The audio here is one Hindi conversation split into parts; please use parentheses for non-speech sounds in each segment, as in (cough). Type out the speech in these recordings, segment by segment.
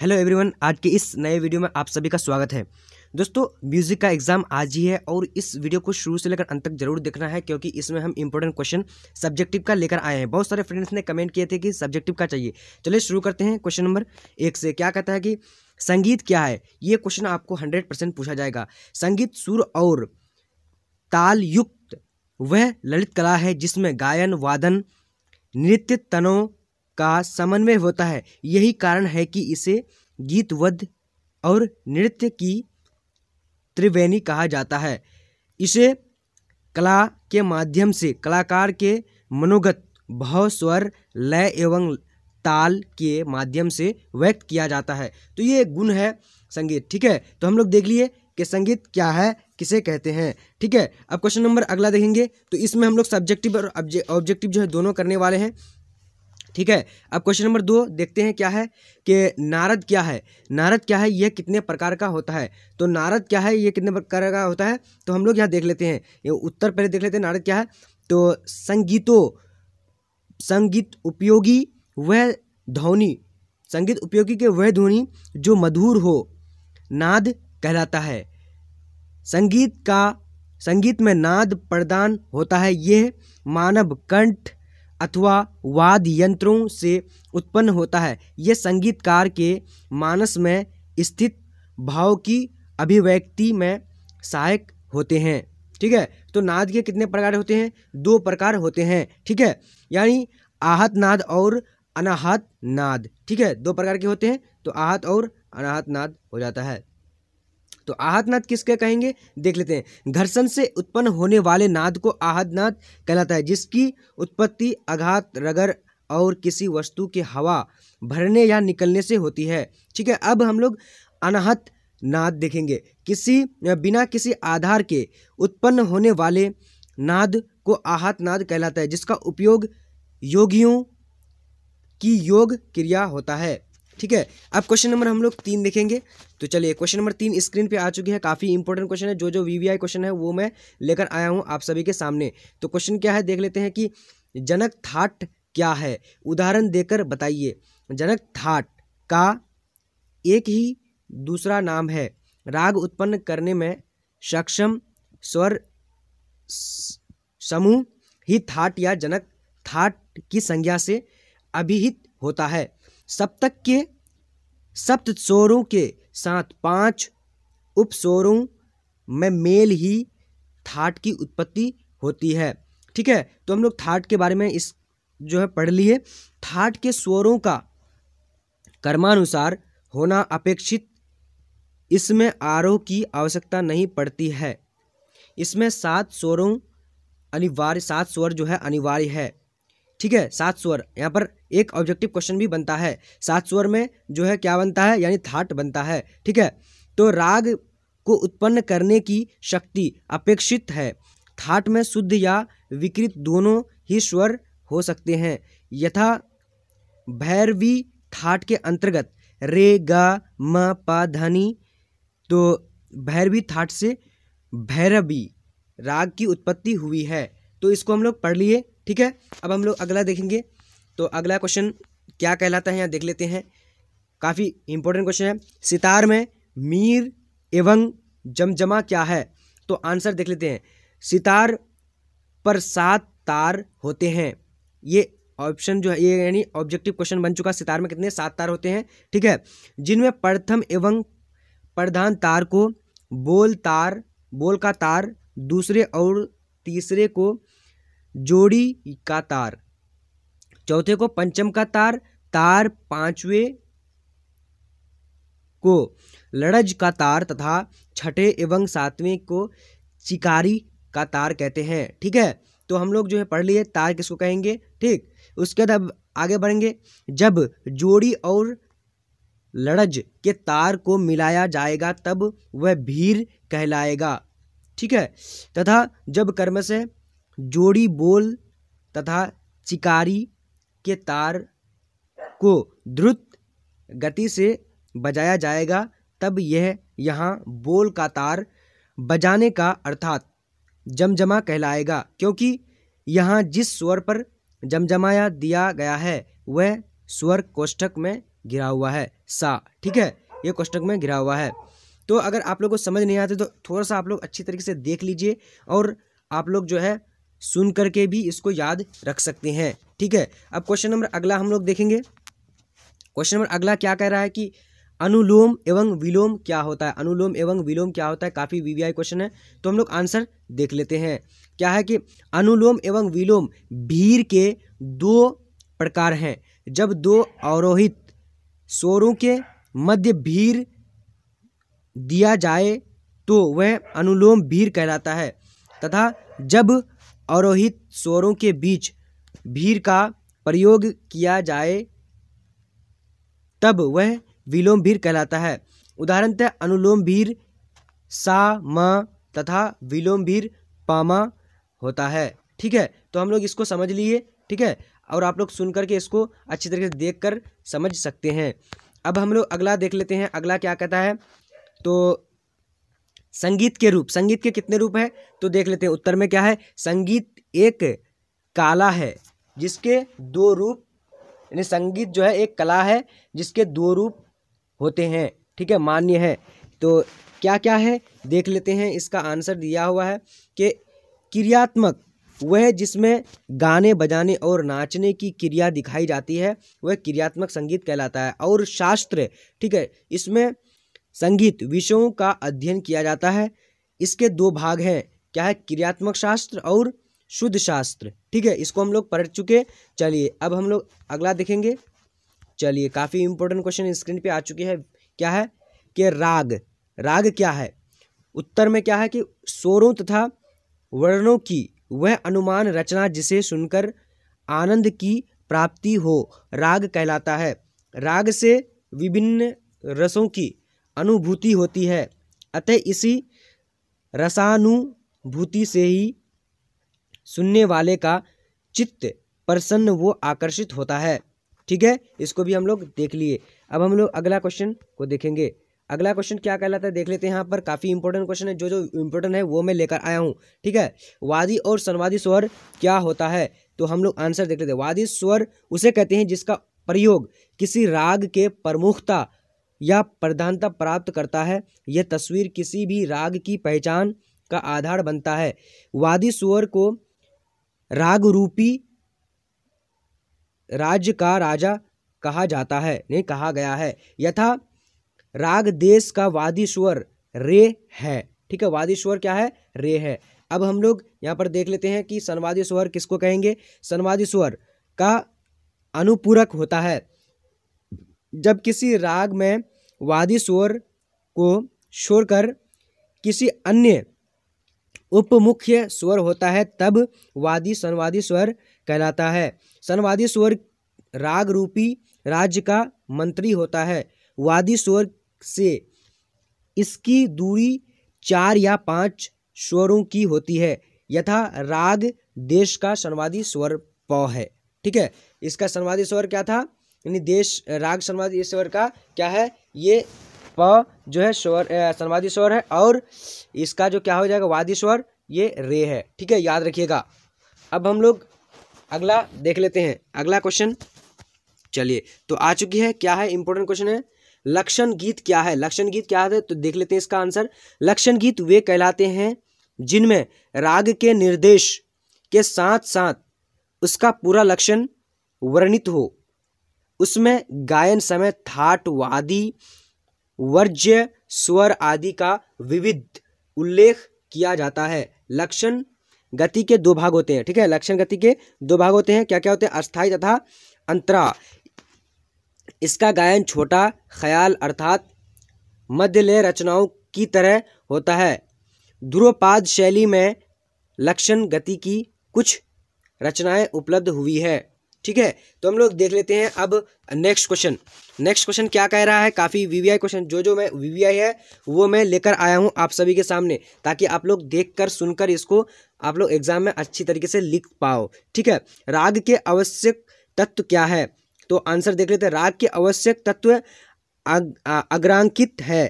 हेलो एवरीवन आज के इस नए वीडियो में आप सभी का स्वागत है दोस्तों म्यूज़िक का एग्ज़ाम आज ही है और इस वीडियो को शुरू से लेकर अंत तक जरूर देखना है क्योंकि इसमें हम इंपॉर्टेंट क्वेश्चन सब्जेक्टिव का लेकर आए हैं बहुत सारे फ्रेंड्स ने कमेंट किए थे कि सब्जेक्टिव का चाहिए चलिए शुरू करते हैं क्वेश्चन नंबर एक से क्या कहता है कि संगीत क्या है ये क्वेश्चन आपको हंड्रेड पूछा जाएगा संगीत सुर और तालयुक्त वह ललित कला है जिसमें गायन वादन नृत्य तनों का समन्वय होता है यही कारण है कि इसे गीतवद्ध और नृत्य की त्रिवेणी कहा जाता है इसे कला के माध्यम से कलाकार के मनोगत भाव स्वर लय एवं ताल के माध्यम से व्यक्त किया जाता है तो ये गुण है संगीत ठीक है तो हम लोग देख लिए कि संगीत क्या है किसे कहते हैं ठीक है अब क्वेश्चन नंबर अगला देखेंगे तो इसमें हम लोग सब्जेक्टिव और ऑब्जेक्टिव जो है दोनों करने वाले हैं ठीक है अब क्वेश्चन नंबर दो देखते हैं क्या है कि नारद क्या है नारद क्या है यह कितने प्रकार का होता है तो नारद क्या है यह कितने प्रकार का होता है तो हम लोग यहाँ देख लेते हैं ये उत्तर पहले देख लेते हैं नारद क्या है तो संगीतो संगीत उपयोगी वह ध्वनि संगीत उपयोगी के वह ध्वनि जो मधुर हो नाद कहलाता है संगीत का संगीत में नाद प्रदान होता है यह मानव कंठ अथवा वाद्य यंत्रों से उत्पन्न होता है ये संगीतकार के मानस में स्थित भाव की अभिव्यक्ति में सहायक होते हैं ठीक है तो नाद के कितने प्रकार होते हैं दो प्रकार होते हैं ठीक है यानी आहत नाद और अनाहत नाद ठीक है दो प्रकार के होते हैं तो आहत और अनाहत नाद हो जाता है तो आहतनाद किसके कहेंगे देख लेते हैं घर्षण से उत्पन्न होने वाले नाद को आहतनाद कहलाता है जिसकी उत्पत्ति आघात रगर और किसी वस्तु की हवा भरने या निकलने से होती है ठीक है अब हम लोग अनाहत नाद देखेंगे किसी बिना किसी आधार के उत्पन्न होने वाले नाद को आहत नाद कहलाता है जिसका उपयोग योगियों की योग क्रिया होता है ठीक है अब क्वेश्चन नंबर हम लोग तीन देखेंगे तो चलिए क्वेश्चन नंबर तीन स्क्रीन पे आ चुकी है काफ़ी इंपॉर्टेंट क्वेश्चन है जो जो वीवीआई क्वेश्चन है वो मैं लेकर आया हूँ आप सभी के सामने तो क्वेश्चन क्या है देख लेते हैं कि जनक थाट क्या है उदाहरण देकर बताइए जनक थाट का एक ही दूसरा नाम है राग उत्पन्न करने में सक्षम स्वर समूह ही थाट या जनक थाट की संज्ञा से अभिहित होता है सप्तक के सप्त स्वरों के साथ पांच उपस्वरों में मेल ही थाट की उत्पत्ति होती है ठीक है तो हम लोग थाट के बारे में इस जो है पढ़ लिए थाट के स्वरों का कर्मानुसार होना अपेक्षित इसमें आरोह की आवश्यकता नहीं पड़ती है इसमें सात स्वरों अनिवार्य सात स्वर जो है अनिवार्य है ठीक है सात स्वर यहाँ पर एक ऑब्जेक्टिव क्वेश्चन भी बनता है सात स्वर में जो है क्या बनता है यानी थाट बनता है ठीक है तो राग को उत्पन्न करने की शक्ति अपेक्षित है थाट में शुद्ध या विकृत दोनों ही स्वर हो सकते हैं यथा भैरवी थाट के अंतर्गत रे गा म पा धनी तो भैरवी थाट से भैरवी राग की उत्पत्ति हुई है तो इसको हम लोग पढ़ लिए ठीक है अब हम लोग अगला देखेंगे तो अगला क्वेश्चन क्या कहलाता है यहाँ देख लेते हैं काफ़ी इंपॉर्टेंट क्वेश्चन है सितार में मीर एवं जमजमा क्या है तो आंसर देख लेते हैं सितार पर सात तार होते हैं ये ऑप्शन जो है ये यानी ऑब्जेक्टिव क्वेश्चन बन चुका सितार में कितने सात तार होते हैं ठीक है जिनमें प्रथम एवं प्रधान तार को बोल तार बोल का तार दूसरे और तीसरे को जोड़ी का तार चौथे को पंचम का तार तार पांचवे को लड़ज का तार तथा छठे एवं सातवें को चिकारी का तार कहते हैं ठीक है तो हम लोग जो है पढ़ लिए तार किसको कहेंगे ठीक उसके बाद अब आगे बढ़ेंगे जब जोड़ी और लड़ज के तार को मिलाया जाएगा तब वह भीर कहलाएगा ठीक है तथा जब कर्म से जोड़ी बोल तथा चिकारी के तार को द्रुत गति से बजाया जाएगा तब यह यहाँ बोल का तार बजाने का अर्थात जमजमा कहलाएगा क्योंकि यहाँ जिस स्वर पर जमजमाया दिया गया है वह स्वर कोष्ठक में घिरा हुआ है सा ठीक है ये कोष्ठक में घिरा हुआ है तो अगर आप लोग को समझ नहीं आते तो थोड़ा सा आप लोग अच्छी तरीके से देख लीजिए और आप लोग जो है सुन करके भी इसको याद रख सकते हैं ठीक है अब क्वेश्चन नंबर अगला हम लोग देखेंगे क्वेश्चन नंबर अगला क्या कह रहा है कि अनुलोम एवं विलोम क्या होता है अनुलोम एवं विलोम क्या होता है काफ़ी वीवीआई क्वेश्चन है तो हम लोग आंसर देख लेते हैं क्या है कि अनुलोम एवं विलोम भीड़ के दो प्रकार हैं जब दो अवरोहित स्वरों के मध्य भीड़ दिया जाए तो वह अनुलोम भीड़ कहलाता है तथा जब अवरोहित स्वरों के बीच भीर का प्रयोग किया जाए तब वह विलोम भीर कहलाता है उदाहरणतः अनुलोम भीर सा म तथा विलोम भीर पामा होता है ठीक है तो हम लोग इसको समझ लिए ठीक है और आप लोग सुन करके इसको अच्छी तरीके से देख कर समझ सकते हैं अब हम लोग अगला देख लेते हैं अगला क्या कहता है तो संगीत के रूप संगीत के कितने रूप है तो देख लेते हैं उत्तर में क्या है संगीत एक काला है जिसके दो रूप यानी संगीत जो है एक कला है जिसके दो रूप होते हैं ठीक है मान्य है तो क्या क्या है देख लेते हैं इसका आंसर दिया हुआ है कि क्रियात्मक वह जिसमें गाने बजाने और नाचने की क्रिया दिखाई जाती है वह क्रियात्मक संगीत कहलाता है और शास्त्र ठीक है इसमें संगीत विषयों का अध्ययन किया जाता है इसके दो भाग हैं क्या है क्रियात्मक शास्त्र और शुद्ध शास्त्र ठीक है इसको हम लोग पढ़ चुके चलिए अब हम लोग अगला देखेंगे चलिए काफ़ी इंपॉर्टेंट क्वेश्चन स्क्रीन पे आ चुके हैं क्या है कि राग राग क्या है उत्तर में क्या है कि स्वरों तथा वर्णों की वह अनुमान रचना जिसे सुनकर आनंद की प्राप्ति हो राग कहलाता है राग से विभिन्न रसों की अनुभूति होती है अतः इसी रसानुभूति से ही सुनने वाले का चित्त प्रसन्न वो आकर्षित होता है ठीक है इसको भी हम लोग देख लिए अब हम लोग अगला क्वेश्चन को देखेंगे अगला क्वेश्चन क्या कहलाता है देख लेते हैं यहाँ पर काफ़ी इंपॉर्टेंट क्वेश्चन है जो जो इम्पोर्टेंट है वो मैं लेकर आया हूँ ठीक है वादी और संवादी स्वर क्या होता है तो हम लोग आंसर देख लेते हैं वादी स्वर उसे कहते हैं जिसका प्रयोग किसी राग के प्रमुखता या प्रधानता प्राप्त करता है यह तस्वीर किसी भी राग की पहचान का आधार बनता है वादी स्वर को राग रूपी राज्य का राजा कहा जाता है नहीं कहा गया है यथा राग देश का वादी स्वर रे है ठीक है वादी स्वर क्या है रे है अब हम लोग यहाँ पर देख लेते हैं कि सनवादी स्वर किसको कहेंगे सनवादी स्वर का अनुपूरक होता है जब किसी राग में वादी स्वर को छोड़कर किसी अन्य उपमुख्य स्वर होता है तब वादी संवादी स्वर कहलाता है संवादी स्वर राग रूपी राज्य का मंत्री होता है वादी स्वर से इसकी दूरी चार या पांच स्वरों की होती है यथा राग देश का संवादी स्वर प है ठीक है इसका संवादी स्वर क्या था यानी देश राग समाधि स्वर का क्या है ये प जो है स्वर समाधि स्वर है और इसका जो क्या हो जाएगा वादी स्वर ये रे है ठीक है याद रखिएगा अब हम लोग अगला देख लेते हैं अगला क्वेश्चन चलिए तो आ चुकी है क्या है इंपॉर्टेंट क्वेश्चन है लक्षण गीत क्या है लक्षण गीत क्या है तो देख लेते हैं इसका आंसर लक्षण गीत वे कहलाते हैं जिनमें राग के निर्देश के साथ साथ उसका पूरा लक्षण वर्णित हो उसमें गायन समय थाट वादी वर्ज्य स्वर आदि का विविध उल्लेख किया जाता है लक्षण गति के दो भाग होते हैं ठीक है लक्षण गति के दो भाग होते हैं क्या क्या होते हैं अस्थाई तथा अंतरा इसका गायन छोटा ख्याल अर्थात मध्य लय रचनाओं की तरह होता है ध्रुवपाद शैली में लक्षण गति की कुछ रचनाएं उपलब्ध हुई है ठीक है तो हम लोग देख लेते हैं अब नेक्स्ट क्वेश्चन नेक्स्ट क्वेश्चन क्या कह रहा है काफ़ी वीवीआई क्वेश्चन जो जो मैं वीवीआई है वो मैं लेकर आया हूँ आप सभी के सामने ताकि आप लोग देखकर सुनकर इसको आप लोग एग्जाम में अच्छी तरीके से लिख पाओ ठीक है राग के आवश्यक तत्व क्या है तो आंसर देख लेते हैं राग के आवश्यक तत्व अग्रांकित है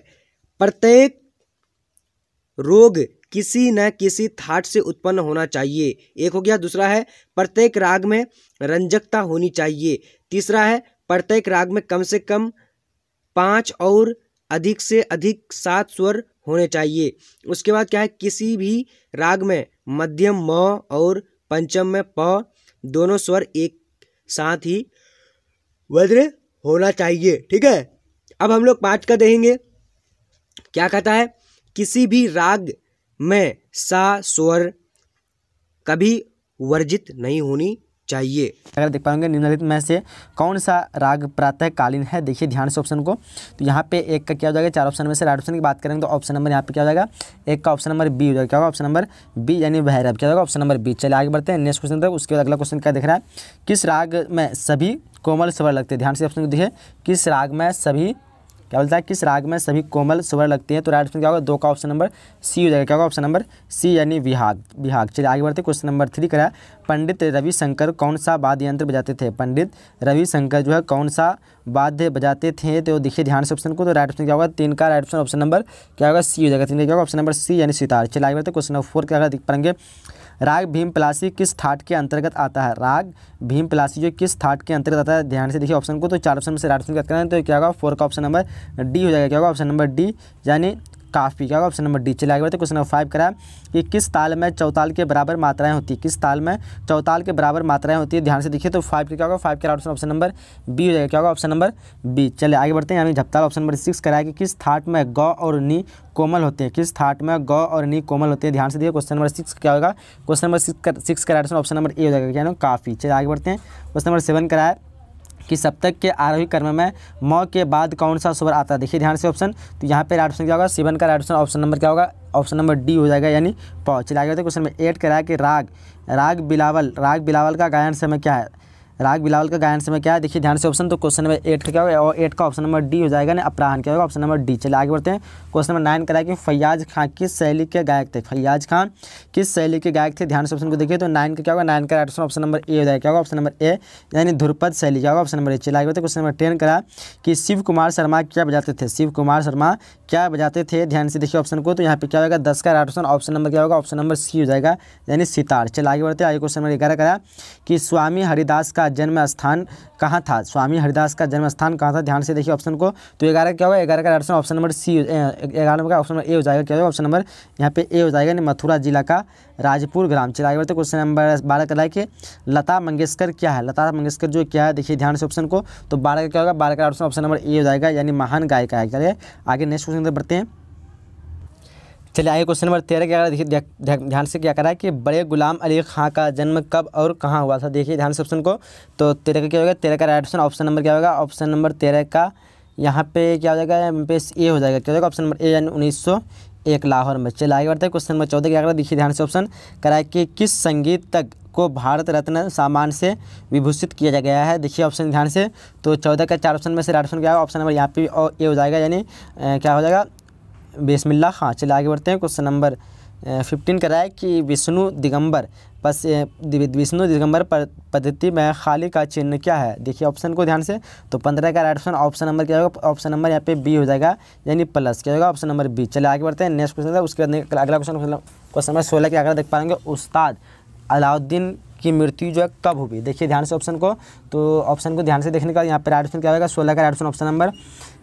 प्रत्येक रोग किसी न किसी थाट से उत्पन्न होना चाहिए एक हो गया दूसरा है प्रत्येक राग में रंजकता होनी चाहिए तीसरा है प्रत्येक राग में कम से कम पाँच और अधिक से अधिक सात स्वर होने चाहिए उसके बाद क्या है किसी भी राग में मध्यम म और पंचम में प दोनों स्वर एक साथ ही वज्र होना चाहिए ठीक है अब हम लोग पाठ का देखेंगे क्या कहता है किसी भी राग में सा स्वर कभी वर्जित नहीं होनी चाहिए अगर देख पाएंगे निम्नलिखित में से कौन सा राग प्रातःकालीन है देखिए ध्यान से ऑप्शन को तो यहाँ पे एक का क्या हो जाएगा चार ऑप्शन में से राइट ऑप्शन की बात करेंगे तो ऑप्शन नंबर यहाँ पे क्या हो जाएगा एक का ऑप्शन नंबर बी हो जाएगा क्या होगा ऑप्शन नंबर बी यानी भैरव क्या होगा ऑप्शन नंबर बी चले आगे बढ़ते हैं नेक्स्ट क्वेश्चन तक उसके बाद अगला क्वेश्चन क्या दिख रहा है किस राग में सभी कोमल स्वर लगते हैं ध्यान से ऑप्शन को देखिए किस राग में सभी क्या बोलता है किस राग में सभी कोमल स्वर लगते हैं तो राइट ऑप्शन क्या होगा दो का ऑप्शन नंबर सी हो जाएगा क्या होगा ऑप्शन नंबर सी यानी विहाग विहाग चलिए आगे बढ़ते क्वेश्चन नंबर थ्री करा पंडित रविशंकर कौन सा वाद्य यंत्र बजाते थे पंडित रविशंकर जो है कौन सा वाद्य बजाते थे तो देखिए ध्यान से ऑप्शन को तो राइट ऑप्शन क्या होगा तीन का राइट ऑप्शन ऑप्शन नंबर क्या होगा सी हो जाएगा तीन का क्या होगा ऑप्शन नंबर सी यानी सितार चलिए आगे बढ़ते क्वेश्चन नंबर फोर क्या दिख पाएंगे राग भीम प्लासी किस थाट के अंतर्गत आता है राग भीम प्लासी जो किस थाट के अंतर्गत आता है ध्यान से देखिए ऑप्शन को तो चार ऑप्शन में से राइट ऑप्शन करें तो क्या होगा फोर का ऑप्शन नंबर डी हो जाएगा क्या होगा ऑप्शन नंबर डी यानी काफ़ी क्या होगा ऑप्शन नंबर डी चला गया तो क्वेश्चन नंबर फाइव करा कि किस ताल में चौताल के बराबर मात्राएं होती है किस ताल में चौताल के बराबर मात्राएं होती है ध्यान से देखिए तो फाइव का क्या होगा फाइव के ऑप्शन ऑप्शन नंबर बी हो जाएगा क्या होगा ऑप्शन नंबर बी चले आगे बढ़ते हैं यानी झपताल ऑप्शन नंबर सिक्स कराया कि किस थाट में ग और नी कोमल होते हैं किस थाट में ग और नी कोमल होते हैं ध्यान से देखिए क्वेश्चन नंबर सिक्स क्या होगा क्वेश्चन नंबर सिक्स सिक्स कराया ऑप्शन नंबर ए हो जाएगा क्या काफ़ी चले आगे बढ़ते हैं क्वेश्चन नंबर सेवन कराया कि सप्तक के आरोही कर्म में म के बाद कौन सा स्वर आता है देखिए ध्यान से ऑप्शन तो यहाँ पे राइट ऑप्शन क्या होगा सेवन का राइट ऑप्शन ऑप्शन नंबर क्या होगा ऑप्शन नंबर डी हो जाएगा यानी पौ चला गया तो क्वेश्चन नंबर एट कराया कि राग राग बिलावल राग बिलावल का गायन समय क्या है राग बिलावल का गायन समय क्या है देखिए ध्यान से ऑप्शन तो क्वेश्चन नंबर एट का क्या होगा और एट का ऑप्शन नंबर डी हो जाएगा ना अपराहन क्या होगा ऑप्शन नंबर डी चले आगे बढ़ते हैं क्वेश्चन नंबर नाइन करा कि फैयाज खान किस शैली के गायक थे फैयाज खान किस शैली के गायक थे ध्यान से ऑप्शन को देखिए तो नाइन का क्या होगा नाइन का right option option number A हो जाएगा क्या होगा ऑप्शन नंबर ए यानी ध्रुपद शैली क्या होगा ऑप्शन नंबर ए चले आगे बढ़ते क्वेश्चन नंबर टेन करा कि शिव कुमार शर्मा क्या बजाते थे शिव कुमार शर्मा क्या बजाते थे ध्यान से देखिए ऑप्शन को तो यहाँ पे क्या होगा दस का राइट ऑप्शन ऑप्शन नंबर क्या होगा ऑप्शन नंबर सी हो जाएगा यानी सितार चले आगे बढ़ते आगे क्वेश्चन नंबर ग्यारह करा कि स्वामी हरिदास का का जन्म स्थान कहाँ था स्वामी हरिदास का जन्म स्थान कहाँ था ध्यान से देखिए ऑप्शन को तो ग्यारह क्या होगा ग्यारह का ऑप्शन ऑप्शन नंबर सी ग्यारह नंबर का ऑप्शन नंबर ए हो जाएगा क्या होगा ऑप्शन नंबर यहाँ पे ए हो जाएगा मथुरा जिला का राजपुर ग्राम चला आगे बढ़ते क्वेश्चन नंबर बारह का लाइक लता मंगेशकर क्या है लता मंगेशकर जो क्या है देखिए ध्यान से ऑप्शन को तो बारह का क्या होगा बारह का ऑप्शन ऑप्शन नंबर ए हो जाएगा यानी महान गायिका है क्या आगे नेक्स्ट क्वेश्चन बढ़ते हैं चलिए आगे क्वेश्चन नंबर तेरह क्या देखिए ध्यान से क्या करा है कि बड़े गुलाम अली खां का जन्म कब और कहाँ हुआ था देखिए ध्यान से ऑप्शन को तो तेरह का क्या होगा तेरह का राइट ऑप्शन ऑप्शन नंबर क्या होगा ऑप्शन नंबर तेरह का यहाँ पे क्या हो जाएगा यहाँ पे ए हो जाएगा क्या हो जाएगा ऑप्शन नंबर ए यानी उन्नीस सौ एक लाहौर में चलिए आगे बढ़ते हैं क्वेश्चन नंबर चौदह क्या करा देखिए ध्यान से ऑप्शन करा कि किस संगीत तक को भारत रत्न सामान से विभूषित किया गया है देखिए ऑप्शन ध्यान से तो चौदह का चार ऑप्शन में से राइट ऑप्शन क्या होगा ऑप्शन नंबर यहाँ पे और ए हो जाएगा यानी क्या हो जाएगा बिसमिल्ला हाँ चलिए आगे बढ़ते हैं क्वेश्चन नंबर फिफ्टीन राय कि विष्णु दिगंबर बस विष्णु दिगंबर पद्धति में खाली का चिन्ह क्या है देखिए ऑप्शन को ध्यान से तो पंद्रह का राइट ऑप्शन ऑप्शन नंबर क्या होगा ऑप्शन नंबर यहाँ पे बी हो जाएगा यानी प्लस क्या होगा ऑप्शन नंबर बी चले आगे बढ़ते हैं नेक्स्ट क्वेश्चन उसके बाद अगला क्वेश्चन क्वेश्चन नंबर सोलह के आगे देख पाएंगे उस्ताद अलाउद्दीन की मृत्यु जो है कब हुई देखिए ध्यान से ऑप्शन को तो ऑप्शन को ध्यान से देखने का यहाँ पर राइट ऑप्शन क्या होगा सोलह का राइट ऑप्शन ऑप्शन नंबर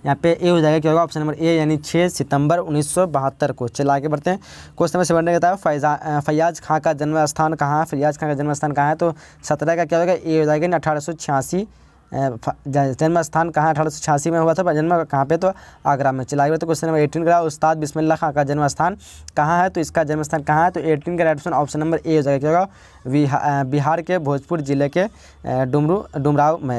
यहाँ पे ए हो जाएगा क्या होगा ऑप्शन नंबर ए यानी छः सितंबर उन्नीस को चल आगे बढ़ते हैं क्वेश्चन नंबर सेवन कहता है फैजा फैयाज खां का जन्म स्थान कहाँ है फैयाज खां का जन्म स्थान कहाँ है तो सत्रह का क्या होगा ए हो जाएगा यानी अठारह जन्म स्थान कहाँ अठारह सौ छियासी में हुआ था जन्म कहाँ पे तो आगरा में चला गया तो क्वेश्चन नंबर एटीन का उस्ताद बिस्मिल्ला खां का जन्म स्थान कहाँ है तो इसका जन्म स्थान कहाँ है तो एटीन का राइट ऑप्शन नंबर ए हो जाएगा क्या बिहार बिहार के भोजपुर जिले के डुमरू डुमराव में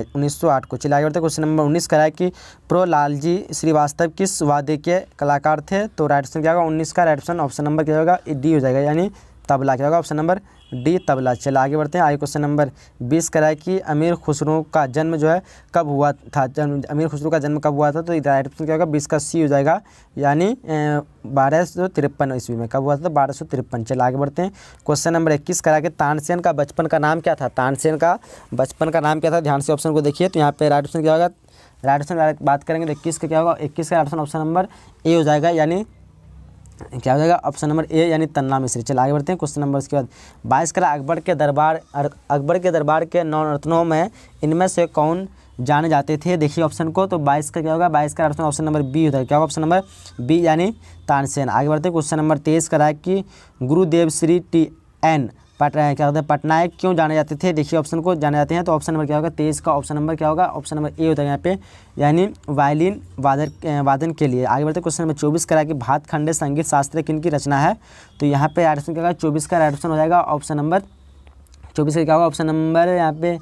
आठ को चला गया तो क्वेश्चन नंबर उन्नीस का कि प्रो लालजी श्रीवास्तव किस वादे के कलाकार थे तो राइट ऑप्शन क्या होगा उन्नीस का राइट ऑप्शन ऑप्शन नंबर क्या होगा डी हो जाएगा यानी तबला क्या होगा ऑप्शन नंबर डी तबला चला आगे बढ़ते हैं आगे क्वेश्चन नंबर बीस कराए कि अमीर खुसरू का जन्म जो है कब हुआ था जन्म अमीर खुसरू का जन्म कब हुआ था तो राइट ऑप्शन तो क्या होगा बीस का सी हो जाएगा यानी बारह सौ तिरपन ईस्वी में कब हुआ था तो बारह सौ तिरपन चला आगे बढ़ते हैं क्वेश्चन नंबर इक्कीस करा के तानसेन का बचपन का नाम क्या था तानसेन का बचपन का नाम क्या था ध्यान से ऑप्शन को देखिए तो यहाँ पर राइट ऑप्शन क्या होगा राइट ऑप्शन बात करेंगे तो इक्कीस का क्या होगा इक्कीस का राइट ऑप्शन नंबर ए हो जाएगा यानी क्या हो जाएगा ऑप्शन नंबर ए यानी तन्ना मिश्री चल आगे बढ़ते हैं क्वेश्चन नंबर उसके बाद बाईस करा अकबर के दरबार अकबर के दरबार के नौ रत्नों में इनमें से कौन जाने जाते थे देखिए ऑप्शन को तो बाईस का क्या होगा बाईस का ऑप्शन नंबर बी होता है क्या होगा ऑप्शन नंबर बी यानी तानसेन आगे बढ़ते हैं क्वेश्चन नंबर तेईस करा कि गुरुदेव श्री टी एन पट क्या होता है पटनायक क्यों जाने जाते थे देखिए ऑप्शन को जाने जाते हैं तो ऑप्शन नंबर क्या होगा तेईस का ऑप्शन नंबर क्या होगा ऑप्शन नंबर ए होता है यहाँ पे यानी वायलिन वादर वादन के लिए आगे बढ़ते क्वेश्चन नंबर चौबीस करा कि भात खंडे संगीत शास्त्र किन की रचना है तो यहाँ पे राइट ऑप्शन क्या होगा चौबीस का राइट ऑप्शन हो जाएगा ऑप्शन नंबर चौबीस का क्या होगा ऑप्शन नंबर यहाँ पे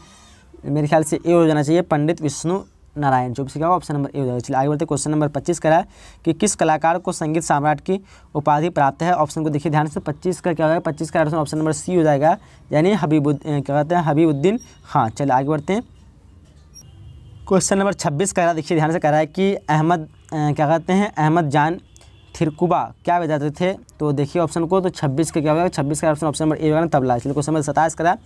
मेरे ख्याल से ए हो जाना चाहिए पंडित विष्णु नारायण जो भी सीखा होगा ऑप्शन नंबर ए हो जाएगा चलिए आगे बढ़ते क्वेश्चन नंबर पच्चीस करा है कि किस कलाकार को संगीत सम्राट की उपाधि प्राप्त है ऑप्शन को देखिए ध्यान से पच्चीस का क्या होगा पच्चीस का ऑप्शन नंबर सी हो जाएगा यानी हबीबुद क्या कहते हैं हबीबुद्दीन हाँ चलिए आगे बढ़ते हैं क्वेश्चन नंबर छब्बीस कह रहा देखिए ध्यान से कह रहा है कि अहमद क्या कहते हैं अहमद जान थिरकुबा क्या बजाते थे तो देखिए ऑप्शन को तो 26 का क्या होगा 26 का ऑप्शन ऑप्शन नंबर ए होगा तबला चलिए क्वेश्चन नंबर सताईस करा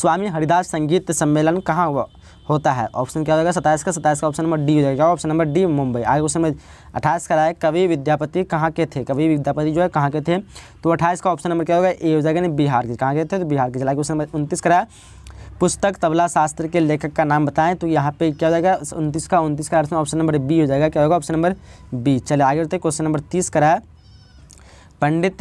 स्वामी हरिदास संगीत सम्मेलन कहाँ हुआ होता है ऑप्शन क्या हो जाएगा सताइस का सताइस का ऑप्शन नंबर डी हो जाएगा ऑप्शन नंबर डी मुंबई आगे क्वेश्चन नंबर अट्ठाईस का है कवि विद्यापति कहाँ के थे कवि विद्यापति जो है कहाँ के थे तो अट्ठाईस का ऑप्शन नंबर क्या होगा ए हो जाएगा यानी बिहार के कहाँ के थे तो बिहार के चला क्वेश्चन नंबर उनतीस का पुस्तक तबला शास्त्र के लेखक का नाम बताएं तो यहाँ पे क्या हो जाएगा उनतीस का उनतीस का ऑप्शन नंबर बी हो जाएगा क्या होगा ऑप्शन नंबर बी चले आगे बढ़ते क्वेश्चन नंबर तीस का है पंडित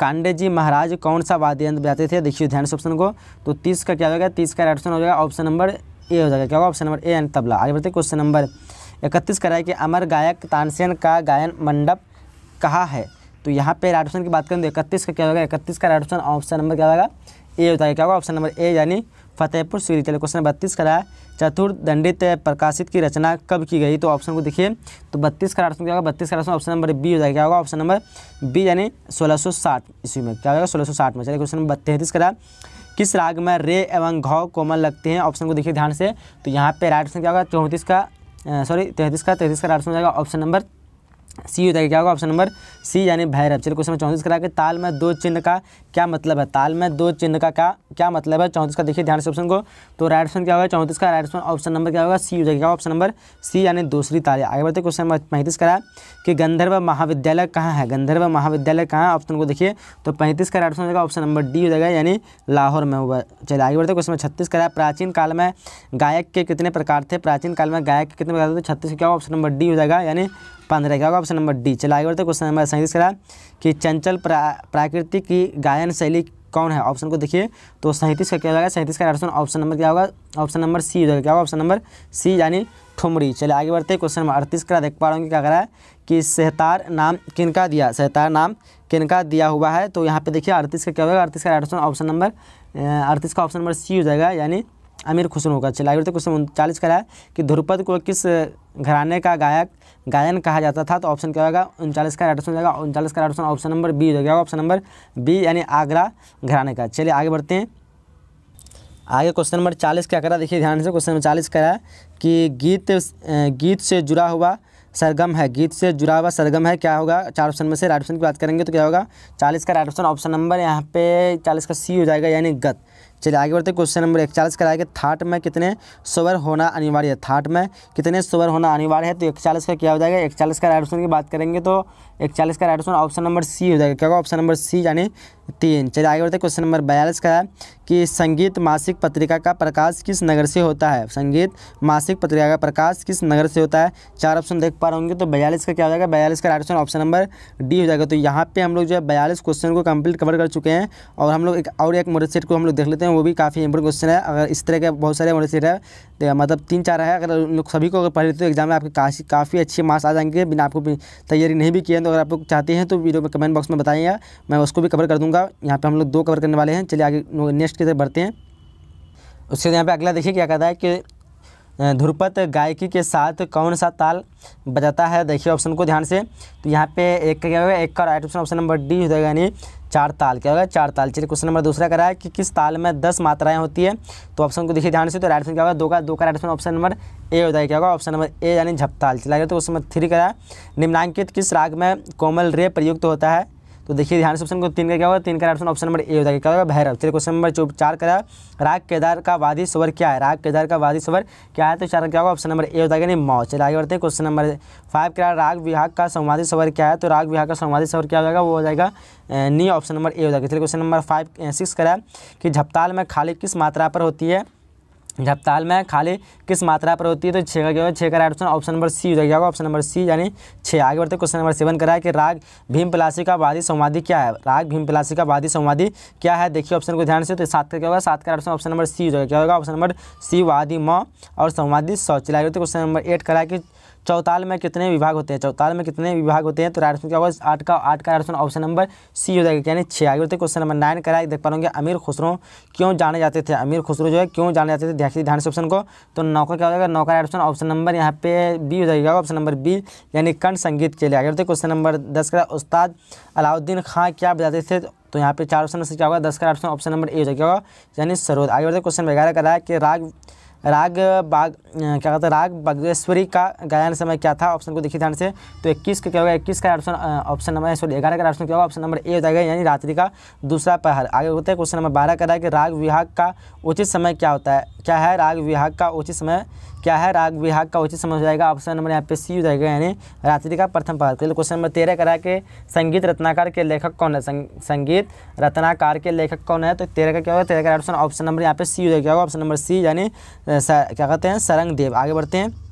कांडे जी महाराज कौन सा वाद्य यंत्र बजाते थे देखिए ध्यान से ऑप्शन को तो तीस का क्या हो जाएगा तीस का राइट ऑप्शन हो जाएगा ऑप्शन नंबर ए हो जाएगा क्या होगा option number A and tabla आगे बढ़ते क्वेश्चन नंबर इकतीस कराए कि अमर गायक तानसेन का गायन मंडप कहाँ है तो यहाँ पे राइट ऑप्शन की बात करें तो इकतीस का क्या होगा इकतीस का राइट ऑप्शन ऑप्शन नंबर क्या होगा ए हो जाएगा क्या होगा ऑप्शन नंबर ए यानी फतेहपुर सीरी चले क्वेश्चन बत्तीस कराया चतुर्दंडित प्रकाशित की रचना कब की गई तो ऑप्शन को देखिए तो बत्तीस का राइट ऑप्शन क्या होगा बत्तीस का ऑप्शन नंबर बी हो जाएगा क्या होगा ऑप्शन नंबर बी यानी सोलह सौ साठ ईस्वी में क्या होगा सोलह सौ साठ में चलिए क्वेश्चन नंबर तैंतीस कराया किस राग में रे एवं घव कोमल लगते हैं ऑप्शन को देखिए ध्यान से तो यहाँ पे राइट ऑप्शन क्या होगा चौंतीस का सॉरी तैंतीस का तैंतीस का राइट ऑप्शन हो जाएगा ऑप्शन नंबर सी हो जाएगा क्या होगा ऑप्शन नंबर सी यानी भैरव चलिए क्वेश्चन चौंतीस करा के ताल में दो चिन्ह का क्या मतलब है ताल में दो चिन्ह का क्या क्या मतलब है चौंतीस का देखिए ध्यान से ऑप्शन को तो राइट ऑप्शन क्या होगा चौंतीस का राइट ऑप्शन ऑप्शन नंबर क्या होगा सी हो जाएगा ऑप्शन नंबर सी यानी दूसरी ताल आगे बढ़ते क्वेश्चन नंबर पैंतीस करा कि गंधर्व महाविद्यालय कहाँ है गंधर्व महाविद्यालय कहाँ है ऑप्शन को देखिए तो पैंतीस का राइट ऑप्शन हो जाएगा ऑप्शन नंबर डी हो जाएगा यानी लाहौर में हुआ चलिए आगे बढ़ते क्वेश्चन नंबर छत्तीस करा प्राचीन काल में गायक के कितने प्रकार थे प्राचीन काल में गायक के कितने प्रकार थे छत्तीस का क्या ऑप्शन नंबर डी हो जाएगा यानी पंद्रह क्या होगा ऑप्शन नंबर डी चला आगे बढ़ते तो क्वेश्चन नंबर सैंतीस करा कि चंचल प्रा, प्राकृतिक की गायन शैली कौन है ऑप्शन को देखिए तो सैंतीस का क्या होगा सैंतीस का ऑप्शन ऑप्शन नंबर क्या होगा ऑप्शन नंबर सी हो जाएगा क्या होगा ऑप्शन नंबर सी यानी ठुमरी चले आगे बढ़ते क्वेश्चन नंबर अड़तीस का देख पा रहा हूँ क्या कह रहा है कि सहतार नाम किनका दिया सहतार नाम किनका दिया हुआ है तो यहाँ पे देखिए अड़तीस का क्या होगा अड़तीस का ऑप्शन नंबर अड़तीस का ऑप्शन नंबर सी हो जाएगा यानी अमीर खुसरो होगा चला आगे तो क्वेश्चन उनचालीस कराया कि ध्रुपद को किस घराने का गायक गायन कहा जाता था तो ऑप्शन क्या होगा उनचालीस का राइट ऑप्शन जाएगा उनचालीस का right option option number B हो जाएगा ऑप्शन नंबर बी यानी आगरा घराने का चलिए आगे बढ़ते हैं आगे क्वेश्चन नंबर चालीस क्या करा देखिए ध्यान से क्वेश्चन नंबर चालीस करा कि गीत गीत से जुड़ा हुआ सरगम है गीत से जुड़ा हुआ सरगम है क्या होगा चार ऑप्शन में से राइट ऑप्शन की बात करेंगे तो क्या होगा चालीस का राइट ऑप्शन ऑप्शन नंबर यहाँ पे चालीस का सी हो जाएगा यानी गत चलिए आगे बढ़ते क्वेश्चन नंबर इकचालीस का आएगा थाट में कितने स्वर होना अनिवार्य है थाट में कितने स्वर होना अनिवार्य है तो इकचालीस का क्या हो जाएगा इकचालीस का राइट ऑप्शन की बात करेंगे तो इकचालीस का right option option number C हो जाएगा क्या होगा ऑप्शन नंबर सी यानी तीन चलिए आगे बढ़ते हैं क्वेश्चन नंबर बयालीस का है कि संगीत मासिक पत्रिका का प्रकाश किस नगर से होता है संगीत मासिक पत्रिका का प्रकाश किस नगर से होता है चार ऑप्शन देख पा रहे होंगे तो बयालीस का क्या हो जाएगा बयालीस का right option option number D हो जाएगा तो यहाँ पे हम लोग जो है बयालीस क्वेश्चन को कम्प्लीट कवर कर चुके हैं और हम लोग एक और एक मॉडल को हम लोग देख लेते हैं वो भी काफ़ी इंपोर्टेंट क्वेश्चन है अगर इस तरह के बहुत सारे मॉडल है मतलब तीन चार है अगर उन लोग सभी को अगर पढ़े तो एग्जाम में आपके काफ़ी काफ़ी अच्छे मार्क्स आ जाएंगे बिना आपको तैयारी नहीं भी किए तो अगर आप लोग चाहते हैं तो वीडियो में कमेंट बॉक्स में बताएंगे मैं उसको भी कवर कर दूँगा यहाँ पर हम लोग दो कवर करने वाले हैं चलिए आगे नेक्स्ट की तरफ बढ़ते हैं उसके यहाँ पर अगला देखिए क्या कहता है कि ध्रुपद गायकी के साथ कौन सा ताल बजाता है देखिए ऑप्शन को ध्यान से तो यहाँ पे एक क्या होगा एक का right option option number D हो जाएगा यानी चार ताल क्या होगा चार ताल चलिए तो क्वेश्चन नंबर दूसरा करा है कि किस ताल में दस मात्राएं होती है तो ऑप्शन को देखिए ध्यान से तो राइट ऑप्शन क्या होगा दो का दो का right option option number A हो जाएगा क्या होगा ऑप्शन नंबर ए यानी झपताल चला गया तो क्वेश्चन नंबर थ्री करा है निम्नांकित किस राग में कोमल रे प्रयुक्त होता है तो देखिए ध्यान से ऑप्शन को तीन का क्या होगा तीन का ऑप्शन ऑप्शन नंबर ए हो जाएगा क्या होगा भैरव चलिए क्वेश्चन नंबर चार का राग केदार का वादी स्वर क्या है राग केदार का वादी स्वर क्या है तो चार का क्या होगा ऑप्शन नंबर ए हो जाएगा नहीं मौ चलिए आगे बढ़ते हैं क्वेश्चन नंबर फाइव करा राग विभाग का संवादी स्वर क्या है तो राग विभाग का संवादी स्वर क्या हो जाएगा वो हो जाएगा नी ऑप्शन नंबर ए हो जाएगा चलिए क्वेश्चन नंबर फाइव सिक्स करा कि झपताल में खाली किस मात्रा पर होती है जब ताल में खाली किस मात्रा पर होती है तो छः का क्या होगा छः का right option option number C हो जाएगा ऑप्शन नंबर सी यानी छः आगे बढ़ते क्वेश्चन नंबर सेवन करा है कि राग भीम पलासी का वादी संवादी क्या है राग भीम पलासी का वादी संवादी क्या है देखिए ऑप्शन को ध्यान से तो सात का क्या होगा सात का ऑप्शन ऑप्शन नंबर सी हो जाएगा क्या होगा ऑप्शन नंबर सी वादी म और संवादी सौ चलाए क्वेश्चन नंबर एट करा है कि चौताल में कितने विभाग होते हैं चौताल में कितने विभाग होते हैं तो राइट ऑप्शन क्या होगा आठ का आठ का ऑप्शन ऑप्शन नंबर सी हो जाएगा यानी छः आगे होते क्वेश्चन नंबर नाइन कराए देख पा पाएंगे अमीर खुसरो क्यों जाने जाते थे अमीर खुसरो जो है क्यों जाने जाते थे ध्यान ध्यान से ऑप्शन को तो नौकर क्या हो जाएगा नौका राइट ऑप्शन ऑप्शन नंबर यहाँ पे बी हो जाएगा ऑप्शन नंबर बी यानी कंठ संगीत के लिए आगे होते क्वेश्चन नंबर दस का उस्ताद अलाउद्दीन खां क्या बजाते थे तो यहाँ पे चार ऑप्शन से क्या होगा दस का ऑप्शन ऑप्शन नंबर ए हो जाएगा यानी सरोद आगे बढ़ते क्वेश्चन वगैरह कराया कि राग राग बाग क्या कहते हैं राग बागेश्वरी का गायन समय क्या था ऑप्शन को देखिए ध्यान से तो इक्कीस का क्या होगा इक्कीस का ऑप्शन ऑप्शन नंबर सॉरी ग्यारह का ऑप्शन क्या होगा ऑप्शन नंबर ए हो जाएगा यानी रात्रि का दूसरा पहर आगे होता है क्वेश्चन नंबर बारह का रहा है कि राग विभाग का उचित समय क्या होता है क्या है राग विभाग का उचित समय क्या है राग विभाग का उचित समझ जाएगा ऑप्शन नंबर यहाँ पे सी हो जाएगा यानी रात्रि का प्रथम पद क्वेश्चन तो नंबर तेरह करा के संगीत रत्नाकार के लेखक कौन है संगीत रत्नाकार के लेखक कौन है तो तेरह का क्या होगा तेरह का ऑप्शन ऑप्शन नंबर यहाँ पे सी हो जाएगा ऑप्शन नंबर सी यानी क्या कहते हैं सरंग देव आगे बढ़ते हैं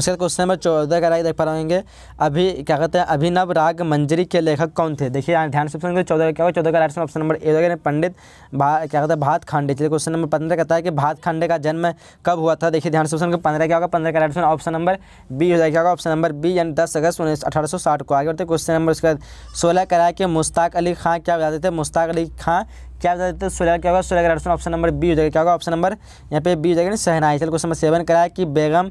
उसके बाद क्वेश्चन नंबर चौदह का राग देख पाएंगे अभी क्या कहते हैं अभिनव राग मंजरी के लेखक कौन थे देखिए ध्यान से ऑप्शन चौदह क्या होगा चौदह का राइट ऑप्शन नंबर ए होगा पंडित क्या कहते हैं भात खांडे चलिए क्वेश्चन नंबर पंद्रह कहता है कि भात खांडे का जन्म कब हुआ था देखिए ध्यान से ऑप्शन पंद्रह क्या होगा पंद्रह का राइट ऑप्शन नंबर बी हो जाएगा ऑप्शन नंबर बी यानी दस अगस्त उन्नीस अठारह को आगे बढ़ते क्वेश्चन नंबर उसके बाद सोलह कराए कि मुश्ताक अली खां क्या बताते थे मुश्ताक अली खां क्या बता देते है तो सोलह क्या होगा सोलह का ऑप्शन नंबर बी हो जाएगा क्या होगा ऑप्शन नंबर यहाँ पे बी हो जाएगा शहनाई चल क्वेश्चन नंबर सेवन कराया कि बेगम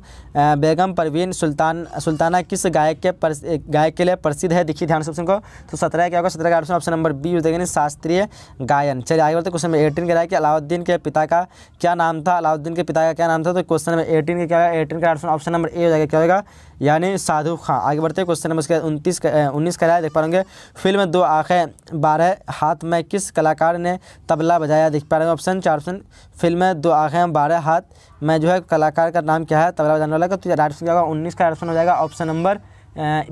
बेगम परवीन सुल्तान सुल्ताना किस गायक के गायक के लिए प्रसिद्ध है देखिए ध्यान से ऑप्शन को तो सत्रह क्या होगा सत्रह का ऑप्शन ऑप्शन नंबर बी हो जाएगा शास्त्रीय गायन चलिए आगे बोलते क्वेश्चन नंबर एटीन कराया कि अलाउद्दीन के पिता का क्या नाम था अलाउद्दीन के पिता का क्या नाम था तो क्वेश्चन नंबर एटीन का क्या होगा एटीन का ऑप्शन नंबर ए हो जाएगा क्या होगा यानी साधु खां आगे बढ़ते हैं क्वेश्चन नंबर उसके उनतीस उन्नीस का राय देख रहे फिल्म दो आँखें बारह हाथ में किस कलाकार ने तबला बजाया देख रहे ऑप्शन चार ऑप्शन फिल्म दो आँखें बारह हाथ में जो है कलाकार का नाम क्या है तबला बजाने वाला का तो राइट ऑप्शन क्या होगा उन्नीस का ऑप्शन हो जाएगा ऑप्शन नंबर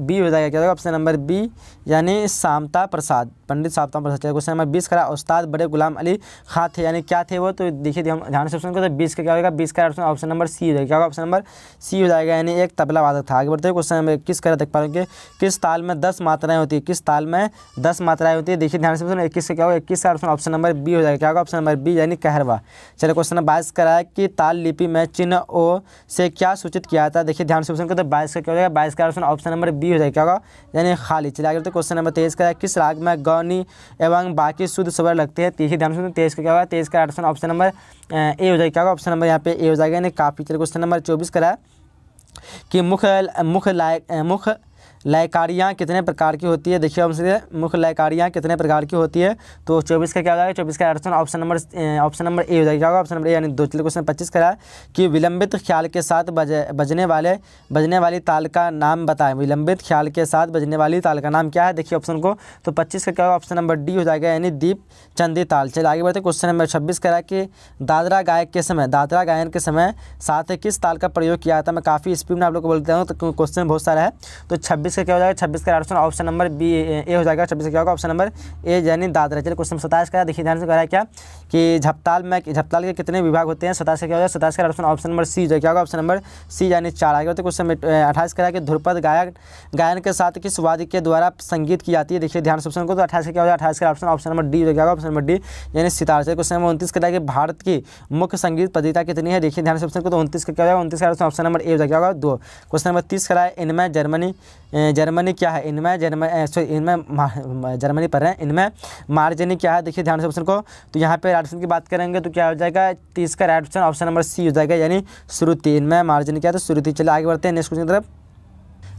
बी हो जाएगा क्या होगा ऑप्शन नंबर बी यानी सामता प्रसाद पंडित साहब तो भ्रष्टाचार क्वेश्चन नंबर बीस करा उस्ताद बड़े गुलाम अली खां थे यानी क्या थे वो तो देखिए हम ध्यान से ऑप्शन को तो बीस का क्या होगा बीस का ऑप्शन ऑप्शन नंबर सी हो जाएगा क्या होगा ऑप्शन नंबर सी हो जाएगा यानी एक तबला वादक था आगे बढ़ते क्वेश्चन नंबर इक्कीस करा देख पा रहे किस ताल में दस मात्राएं होती है किस ताल में दस मात्राएं होती है देखिए ध्यान से ऑप्शन इक्कीस का क्या होगा इक्कीस का ऑप्शन ऑप्शन नंबर बी हो जाएगा क्या होगा ऑप्शन नंबर बी यानी कहरवा चलो क्वेश्चन नंबर बाईस करा कि ताल लिपि में चिन्ह ओ से क्या सूचित किया जाता है देखिए ध्यान से ऑप्शन को तो बाईस का क्या होगा बाईस का ऑप्शन ऑप्शन नंबर बी हो जाएगा क्या होगा यानी खाली चलिए आगे क्वेश्चन नंबर तेईस करा किस राग में ग सौनी एवं बाकी शुद्ध सवर लगते हैं तेईस ध्यान सुनो तेज का क्या होगा तेज का ऑप्शन ऑप्शन नंबर ए हो जाएगा क्या होगा ऑप्शन नंबर यहाँ पे ए हो जाएगा यानी काफ़ी चल क्वेश्चन नंबर चौबीस करा कि मुख्य मुख्य लायक मुख्य लयकारियाँ कितने प्रकार की होती है देखिए हमसे मुख्य लयकारियाँ कितने प्रकार की होती है तो चौबीस का क्या हो जाएगा चौबीस का option option number option number A हो जाएगा क्या होगा ऑप्शन नंबर ए यानी दो चलिए क्वेश्चन पच्चीस करा कि विलंबित ख्याल के साथ बज बजने वाले बजने वाली ताल का नाम बताएं विलंबित ख्याल के साथ बजने वाली ताल का नाम क्या है देखिए ऑप्शन को तो पच्चीस का क्या होगा ऑप्शन नंबर डी हो जाएगा यानी दीप चंदी ताल चलिए आगे बढ़ते क्वेश्चन नंबर छब्बीस करा कि दादरा गायक के समय दादरा गायन के समय साथ किस ताल का प्रयोग किया था मैं काफ़ी स्पीड में आप लोग को बोलता हूँ तो क्वेश्चन बहुत सारा है तो छब्बीस इसका क्या हो जाएगा छब्बीस का option option number B A हो जाएगा छब्बीस क्या होगा ऑप्शन नंबर ए यानी दादरा चलिए क्वेश्चन सताइस का देखिए ध्यान से कह रहा है क्या कि झपताल में झपताल के कितने विभाग होते हैं सताइस का क्या हो जाएगा सताइस का ऑप्शन ऑप्शन नंबर सी जो क्या होगा ऑप्शन नंबर सी यानी चार आगे होते क्वेश्चन अठाईस कह है कि ध्रुपद गायक गायन के साथ किस वाद्य के द्वारा संगीत की जाती है देखिए ध्यान से ऑप्शन को तो अठाईस का क्या हो जाएगा अट्ठाईस का ऑप्शन ऑप्शन नंबर डी जो क्या होगा ऑप्शन नंबर डी यानी सितार से क्वेश्चन नंबर उन्तीस कह है कि भारत की मुख्य संगीत पद्धति कितनी है देखिए ध्यान से ऑप्शन को तो उन्तीस का क्या होगा उन्तीस का ऑप्शन नंबर ए जो क्या होगा दो क्वेश्चन नंबर तीस कह है इनमें जर्मनी जर्मनी क्या है इनमें जर्मन सॉरी इनमें जर्मनी पर है इनमें मार्जनी क्या है देखिए ध्यान से ऑप्शन को तो यहाँ पे राइट ऑप्शन की बात करेंगे तो क्या हो जाएगा तीस का right option option number C हो जाएगा यानी श्रुति इनमें मार्जनी क्या है तो श्रुति चलिए आगे बढ़ते हैं नेक्स्ट क्वेश्चन की तरफ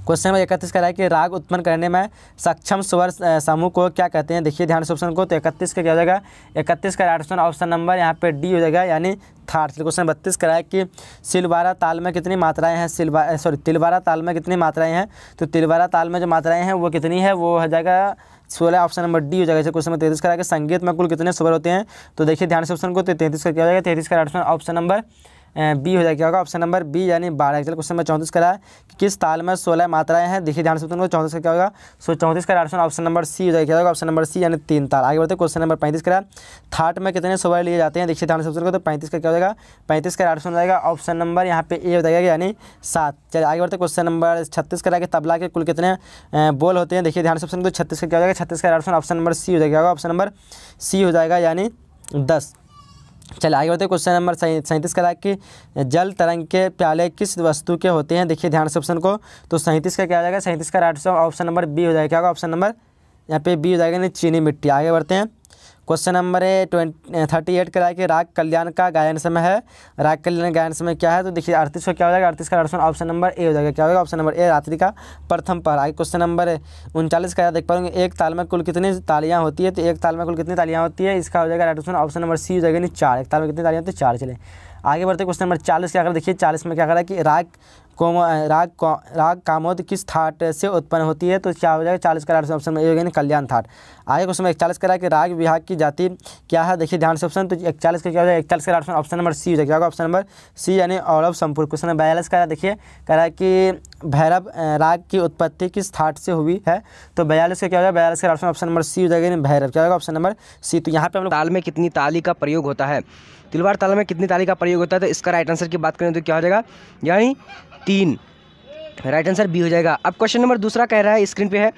क्वेश्चन नंबर इकतीस कह रहा है कि राग उत्पन्न करने में सक्षम स्वर समूह को क्या कहते हैं देखिए ध्यान से ऑप्शन को तो इकतीस का क्या हो जाएगा इकतीस का राइट ऑप्शन ऑप्शन नंबर यहाँ पे डी हो जाएगा यानी थर्ड तो क्वेश्चन बत्तीस है कि सिलवारा ताल में कितनी मात्राएं हैं सिलवा सॉरी तिलवारा ताल में कितनी मात्राएं हैं तो तिलवारा ताल में जो मात्राएं हैं वो कितनी है वो हो जाएगा सोलह ऑप्शन नंबर डी हो जाएगा जैसे क्वेश्चन नंबर तैंतीस कराया कि संगीत में कुल कितने स्वर होते हैं तो देखिए ध्यान से ऑप्शन को तो तैंतीस का क्या हो जाएगा तैंतीस का ऑप्शन ऑप्शन नंबर बी हो जाएगा क्या होगा ऑप्शन नंबर बी यानी बारह चलो क्वेश्चन नंबर चौंतीस करा है कि किस ताल में सोलह मात्राएं हैं देखिए ध्यान से बताऊंगा चौंतीस का क्या होगा सो चौंतीस का ऑप्शन ऑप्शन नंबर सी हो जाएगा क्या होगा ऑप्शन नंबर सी यानी तीन ताल आगे बढ़ते क्वेश्चन नंबर पैंतीस करा थाट में कितने सोलह लिए जाते हैं देखिए ध्यान से बताऊंगा तो पैंतीस का क्या होगा पैंतीस का ऑप्शन हो जाएगा ऑप्शन नंबर यहाँ पे ए हो जाएगा यानी सात चलिए आगे बढ़ते क्वेश्चन नंबर छत्तीस करा कि तबला के कुल कितने बोल होते हैं देखिए ध्यान से ऑप्शन तो छत्तीस का क्या हो जाएगा छत्तीस का ऑप्शन ऑप्शन नंबर सी हो जाएगा ऑप्शन नंबर सी हो जाएगा यानी दस चलिए आगे बढ़ते हैं क्वेश्चन नंबर सैंतीस का कि जल तरंग के प्याले किस वस्तु के होते हैं देखिए ध्यान से ऑप्शन को तो सैंतीस का क्या हो जाएगा सैंतीस का राइट ऑप्शन नंबर बी हो जाएगा क्या होगा ऑप्शन नंबर यहाँ पे बी हो जाएगा नहीं चीनी मिट्टी आगे बढ़ते हैं क्वेश्चन नंबर है ट्वेंटी थर्टी एट कराया कि राग कल्याण का गायन समय है राग कल्याण गायन समय क्या है तो देखिए अड़तीस का क्या हो जाएगा अड़तीस का ऑप्शन ऑप्शन नंबर ए हो जाएगा क्या होगा ऑप्शन नंबर ए रात्रि का प्रथम पर आगे क्वेश्चन नंबर उनचालीस का देख पाऊंगे एक ताल में कुल कितनी तालियाँ होती है तो एक ताल में कुल कितनी तालियाँ होती है इसका हो जाएगा right option option number C हो जाएगा यानी चार एक ताल में कितनी तालियाँ होती है चार चले आगे बढ़ते क्वेश्चन नंबर चालीस क्या कर देखिए चालीस में क्या है कि राग कोम राग राग कामोद किस थाट से उत्पन्न होती है तो क्या हो जाएगा चालीस करार ऑप्शन में यानी कल्याण थाट आगे क्वेश्चन में इकचालीस करा कि राग विभाग की जाति क्या है देखिए ध्यान से ऑप्शन तो इकचालीस का क्या हो जाएगा इकचालीस करार ऑप्शन ऑप्शन नंबर सी हो जाएगा ऑप्शन नंबर सी यानी औरव संपूर्ण क्वेश्चन नंबर बयालीस करा देखिए करा कि भैरव राग की उत्पत्ति किस थाट से हुई है तो बयालीस का क्या हो जाएगा बयालीस का ऑप्शन ऑप्शन नंबर सी हो जाएगा भैरव क्या होगा ऑप्शन नंबर सी तो यहाँ पे हम लोग ताल में कितनी ताली का प्रयोग होता है तिलवार ताल में कितनी ताली का प्रयोग होता है तो इसका राइट आंसर की बात करें तो क्या हो जाएगा यानी तीन राइट आंसर बी हो जाएगा अब क्वेश्चन नंबर दूसरा कह रहा है स्क्रीन पे है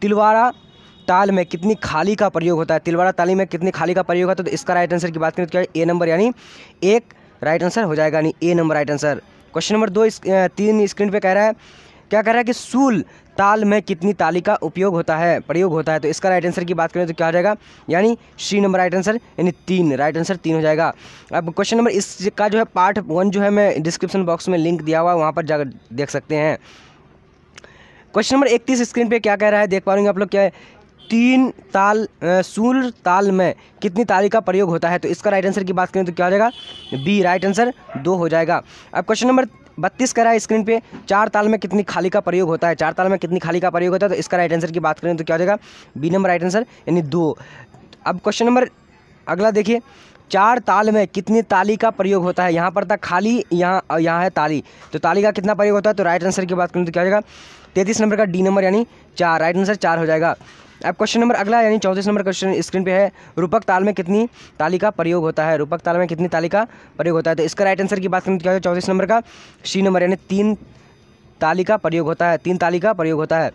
तिलवाड़ा ताल में कितनी खाली का प्रयोग होता है तिलवाड़ा ताली में कितनी खाली का प्रयोग होता है तो इसका राइट आंसर की बात करें तो क्या ए नंबर यानी एक राइट आंसर हो जाएगा यानी A number right answer question number दो तीन स्क्रीन पर कह रहा है क्या कह रहा है कि सूल ताल में कितनी ताली का उपयोग होता है प्रयोग होता है तो इसका राइट आंसर की बात करें तो क्या हो जाएगा यानी सी नंबर राइट आंसर यानी तीन राइट आंसर तीन हो जाएगा अब क्वेश्चन नंबर इसका जो है पार्ट वन जो है मैं डिस्क्रिप्शन बॉक्स में लिंक दिया हुआ है वहाँ पर जाकर देख सकते हैं क्वेश्चन नंबर इकतीस स्क्रीन पर क्या कह रहा है देख पा रहे आप लोग क्या है तीन ताल सूल ताल में कितनी ताली का प्रयोग होता है तो इसका राइट आंसर की बात करें तो क्या हो जाएगा बी राइट आंसर दो हो जाएगा अब क्वेश्चन नंबर बत्तीस कह रहा है स्क्रीन पे चार ताल में कितनी खाली का प्रयोग होता है चार ताल में कितनी खाली का प्रयोग होता है तो इसका राइट आंसर की बात करें तो क्या हो जाएगा बी नंबर राइट आंसर यानी दो अब क्वेश्चन नंबर अगला देखिए चार ताल में कितनी ताली का प्रयोग होता है यहाँ पर था खाली यहाँ यहाँ है ताली तो ताली का कितना प्रयोग होता है तो राइट आंसर की बात करें तो क्या हो जाएगा तैतीस नंबर का डी नंबर यानी चार राइट आंसर चार हो जाएगा अब क्वेश्चन नंबर अगला यानी चौंतीस नंबर क्वेश्चन स्क्रीन पे है रूपक ताल में कितनी ताली का प्रयोग होता है रूपक ताल में कितनी ताली का प्रयोग होता है तो इसका राइट आंसर की बात करें तो क्या होता है चौंतीस नंबर का सी नंबर यानी तीन ताली का प्रयोग होता है तीन ताली का प्रयोग होता है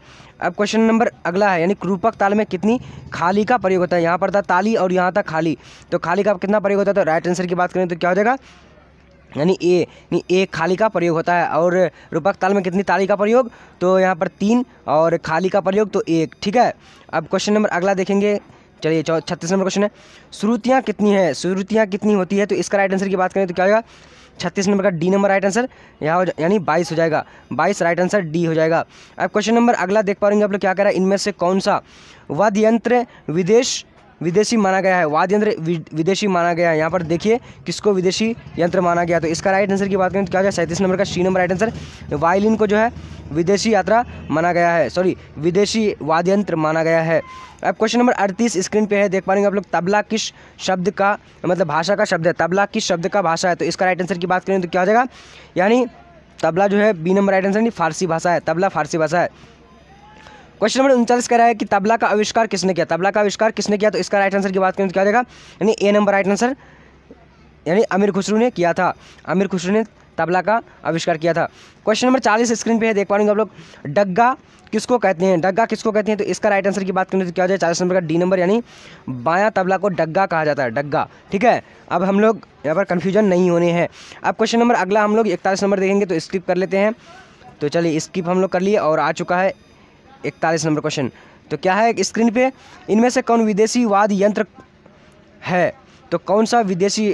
अब क्वेश्चन नंबर अगला है यानी रूपक ताल में कितनी खाली का प्रयोग होता है यहाँ पर था ताली और यहाँ था खाली तो खाली का कितना प्रयोग होता है तो राइट आंसर की बात करें तो क्या हो जाएगा यानी ए यानी ए खाली का प्रयोग होता है और रूपक ताल में कितनी ताली का प्रयोग तो यहाँ पर तीन और खाली का प्रयोग तो एक ठीक है अब क्वेश्चन नंबर अगला देखेंगे चलिए चौ छत्तीस नंबर क्वेश्चन है श्रुतियाँ कितनी है श्रुतियाँ कितनी होती है तो इसका राइट आंसर की बात करें तो क्या होगा छत्तीस नंबर का डी नंबर राइट आंसर यहाँ यानी बाईस हो जाएगा बाईस राइट आंसर डी हो जाएगा अब क्वेश्चन नंबर अगला देख पाएंगे आप लोग क्या कह रहा है इनमें से कौन सा वाद्य यंत्र विदेश विदेशी माना गया है वाद्य यंत्र विदेशी माना गया है यहाँ पर देखिए किसको विदेशी यंत्र माना गया तो इसका राइट आंसर की बात करें तो क्या सैंतीस नंबर का C number right answer violin को जो है विदेशी यात्रा माना गया है सॉरी विदेशी वाद्य यंत्र माना गया है अब क्वेश्चन नंबर अड़तीस स्क्रीन पे है देख पा रहे आप लोग तबला किस शब्द का मतलब भाषा का शब्द है तबला किस शब्द का भाषा है तो इसका राइट आंसर की बात करें तो क्या हो जाएगा यानी तबला जो है बी नंबर राइट आंसर नहीं फारसी भाषा है तबला फारसी भाषा है क्वेश्चन नंबर उनचालीस कह रहा है कि तबला का आविष्कार किसने किया तबला का आविष्कार किसने किया तो इसका राइट आंसर की बात करें तो क्या देगा यानी ए नंबर राइट आंसर यानी आमिर खुसरू ने किया था आमिर खुसरू ने तबला का आविष्कार किया था क्वेश्चन नंबर चालीस स्क्रीन पे है देख पा रहे आप लोग डग्गा किसको कहते हैं डग्गा किसको कहते हैं तो इसका राइट आंसर की बात करें तो क्या हो जाए चालीस नंबर का डी नंबर यानी बाया तबला को डग्गा कहा जाता है डग्गा ठीक है अब हम लोग यहाँ पर कन्फ्यूजन नहीं होने हैं अब क्वेश्चन नंबर अगला हम लोग इकतालीस नंबर देखेंगे तो स्किप कर लेते हैं तो चलिए स्किप हम लोग कर लिए और आ चुका है इकतालीस नंबर क्वेश्चन तो क्या है स्क्रीन पे इनमें से कौन विदेशी वाद यंत्र है तो कौन सा विदेशी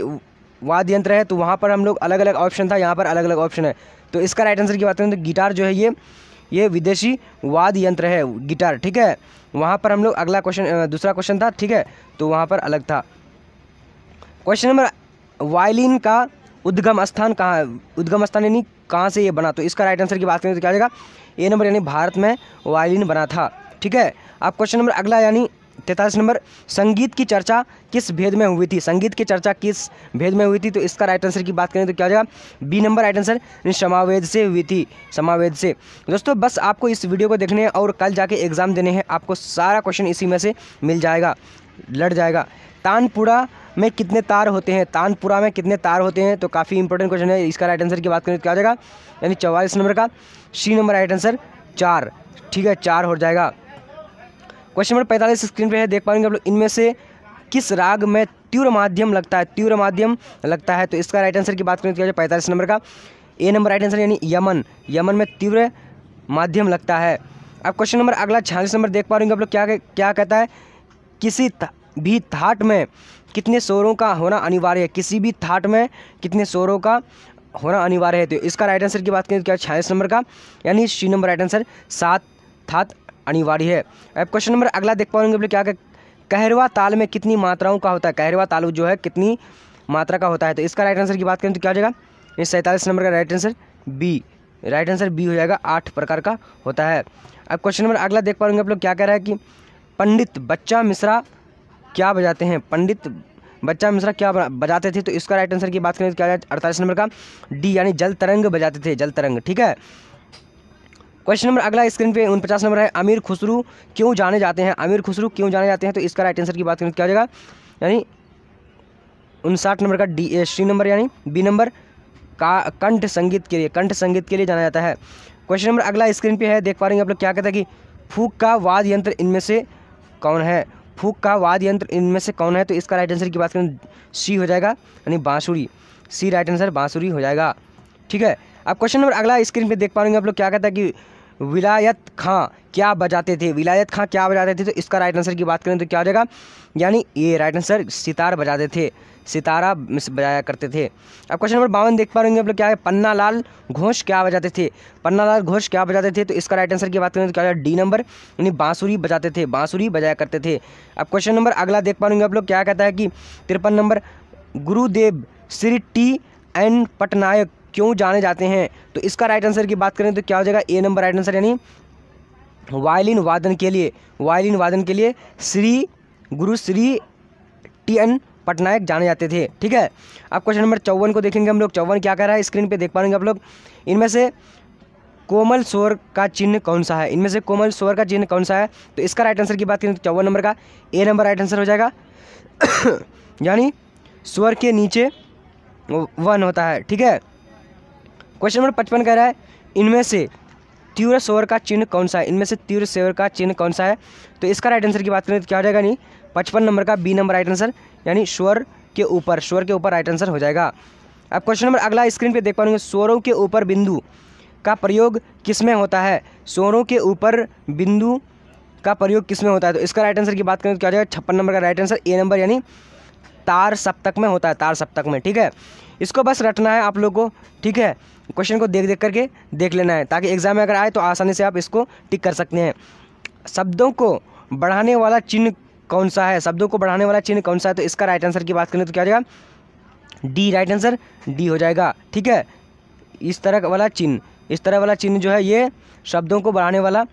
वाद यंत्र है तो वहाँ पर हम लोग अलग अलग ऑप्शन था यहाँ पर अलग अलग ऑप्शन है तो इसका राइट आंसर की बात करें तो गिटार जो है ये ये विदेशी वाद यंत्र है गिटार ठीक है वहाँ पर हम लोग अगला क्वेश्चन दूसरा क्वेश्चन था ठीक है तो वहाँ पर अलग था क्वेश्चन नंबर वायलिन का उद्गम स्थान कहाँ उद्गम स्थान यानी कहाँ से ये बना तो इसका राइट आंसर की बात करें तो क्या जाएगा ए नंबर यानी भारत में वायलिन बना था ठीक है अब क्वेश्चन नंबर अगला यानी तैतालीस नंबर संगीत की चर्चा किस भेद में हुई थी संगीत की चर्चा किस भेद में हुई थी तो इसका राइट आंसर की बात करें तो क्या हो जाएगा B number right answer Samaveda से हुई थी समावेद से दोस्तों बस आपको इस वीडियो को देखने और कल जाके एग्ज़ाम देने हैं आपको सारा क्वेश्चन इसी में से मिल जाएगा लड़ जाएगा तानपुरा में कितने तार होते हैं तानपुरा में कितने तार होते हैं तो काफ़ी इंपॉर्टेंट क्वेश्चन है इसका राइट आंसर की बात करें तो क्या हो जाएगा यानी चौवालीस नंबर का सी नंबर राइट आंसर चार ठीक है चार हो जाएगा क्वेश्चन नंबर पैंतालीस स्क्रीन पर है देख पाएंगे आप लोग इनमें से किस राग में तीव्र माध्यम लगता है तीव्र माध्यम लगता है तो इसका राइट आंसर की बात करें तो क्या पैंतालीस नंबर का ए नंबर राइट आंसर यानी यमन यमन में तीव्र माध्यम लगता है अब क्वेश्चन नंबर अगला छियालीस नंबर देख पा रहे होंगे आप लोग क्या क्या कहता है किसी भी थाट में कितने शोरों का होना अनिवार्य है किसी भी थाट में कितने शोरों का होना अनिवार्य है तो इसका राइट आंसर की बात करें तो क्या छियालीस नंबर का यानी सी नंबर राइट आंसर सात थात अनिवार्य है अब क्वेश्चन नंबर अगला देख बोले क्या कहरवा ताल में कितनी मात्राओं का होता है कहरवा ताल जो है कितनी मात्रा का होता है तो इसका राइट आंसर की बात करें तो क्या हो जाएगा यानी सैंतालीस नंबर का right answer B right answer B हो जाएगा आठ प्रकार का होता है अब क्वेश्चन नंबर अगला देख पाऊंगे आप लोग क्या कह रहा है कि पंडित बच्चा मिश्रा क्या बजाते हैं पंडित बच्चा मिश्रा क्या बजाते थे तो इसका राइट आंसर की बात करें तो क्या अड़तालीस नंबर का डी यानी जल तरंग बजाते थे जल तरंग ठीक है क्वेश्चन नंबर अगला स्क्रीन पे पचास नंबर है अमीर खुसरू क्यों जाने जाते हैं अमीर खुसरू क्यों जाने जाते हैं तो इसका राइट आंसर की बात करें तो क्या हो जाएगा यानी उनसाठ नंबर का डी सी नंबर यानी बी नंबर का कंठ संगीत के लिए कंठ संगीत के लिए जाना जाता है क्वेश्चन नंबर अगला स्क्रीन पे है देख पा रहे हैं आप लोग क्या कहते हैं कि फूक का वाद्य यंत्र इनमें से कौन है फूक का वाद्य यंत्र इनमें से कौन है तो इसका राइट आंसर की बात करें सी हो जाएगा यानी बाँसुरी सी राइट आंसर बाँसुरी हो जाएगा ठीक है अब क्वेश्चन नंबर अगला स्क्रीन पे देख पाएंगे आप लोग क्या कहता है कि विलायत खां क्या बजाते थे विलायत खां क्या बजाते थे तो इसका राइट आंसर की बात करें तो क्या हो जाएगा यानी ये राइट आंसर सितार बजाते थे सितारा बजाया करते थे अब क्वेश्चन नंबर बावन देख पा रहे होंगे आप लोग क्या है पन्ना लाल घोष क्या बजाते थे पन्ना लाल घोष क्या बजाते थे तो इसका राइट आंसर की बात करें तो क्या डी नंबर यानी बाँसुरी बजाते थे बाँसुरी बजाया करते थे अब क्वेश्चन नंबर अगला देख पा रहे आप लोग क्या कहता है कि तिरपन नंबर गुरुदेव श्री टी एन पटनायक क्यों जाने जाते हैं तो इसका राइट आंसर की बात करें तो क्या हो जाएगा ए नंबर राइट आंसर यानी वायलिन वादन के लिए वायलिन वादन के लिए श्री गुरु श्री टी एन पटनायक जाने जाते थे ठीक है अब क्वेश्चन नंबर चौवन को देखेंगे हम लोग चौवन क्या कह रहा है स्क्रीन पे देख पाएंगे आप लोग इनमें से कोमल स्वर का चिन्ह कौन सा है इनमें से कोमल स्वर का चिन्ह कौन सा है तो इसका राइट आंसर की बात करें तो चौवन नंबर का ए नंबर राइट आंसर हो जाएगा (coughs) यानी स्वर के नीचे वन होता है ठीक है क्वेश्चन नंबर पचपन कह रहा है इनमें से तीव्र स्वर का चिन्ह कौन सा है इनमें से तीव्र स्वर का चिन्ह कौन सा है तो इसका राइट आंसर की बात करें तो क्या हो जाएगा नहीं पचपन नंबर का बी नंबर राइट आंसर यानी स्वर के ऊपर स्वर के ऊपर राइट आंसर हो जाएगा अब क्वेश्चन नंबर अगला स्क्रीन पे देख पा रहे स्वरों के ऊपर बिंदु का प्रयोग किस में होता है स्वरों के ऊपर बिंदु का प्रयोग किस में होता है तो इसका राइट आंसर की बात करें तो क्या हो जाएगा छप्पन नंबर का राइट आंसर ए नंबर यानी तार सप्तक में होता है तार सप्तक में ठीक है इसको बस रटना है आप लोग को ठीक है क्वेश्चन को देख देख करके देख लेना है ताकि एग्जाम में अगर आए तो आसानी से आप इसको टिक कर सकते हैं शब्दों को बढ़ाने वाला चिन्ह कौन सा है शब्दों को बढ़ाने वाला चिन्ह कौन सा है तो इसका राइट आंसर की बात करें तो क्या हो जाएगा डी राइट आंसर डी हो जाएगा ठीक है इस तरह वाला चिन्ह इस तरह वाला चिन्ह जो है ये शब्दों को बढ़ाने वाला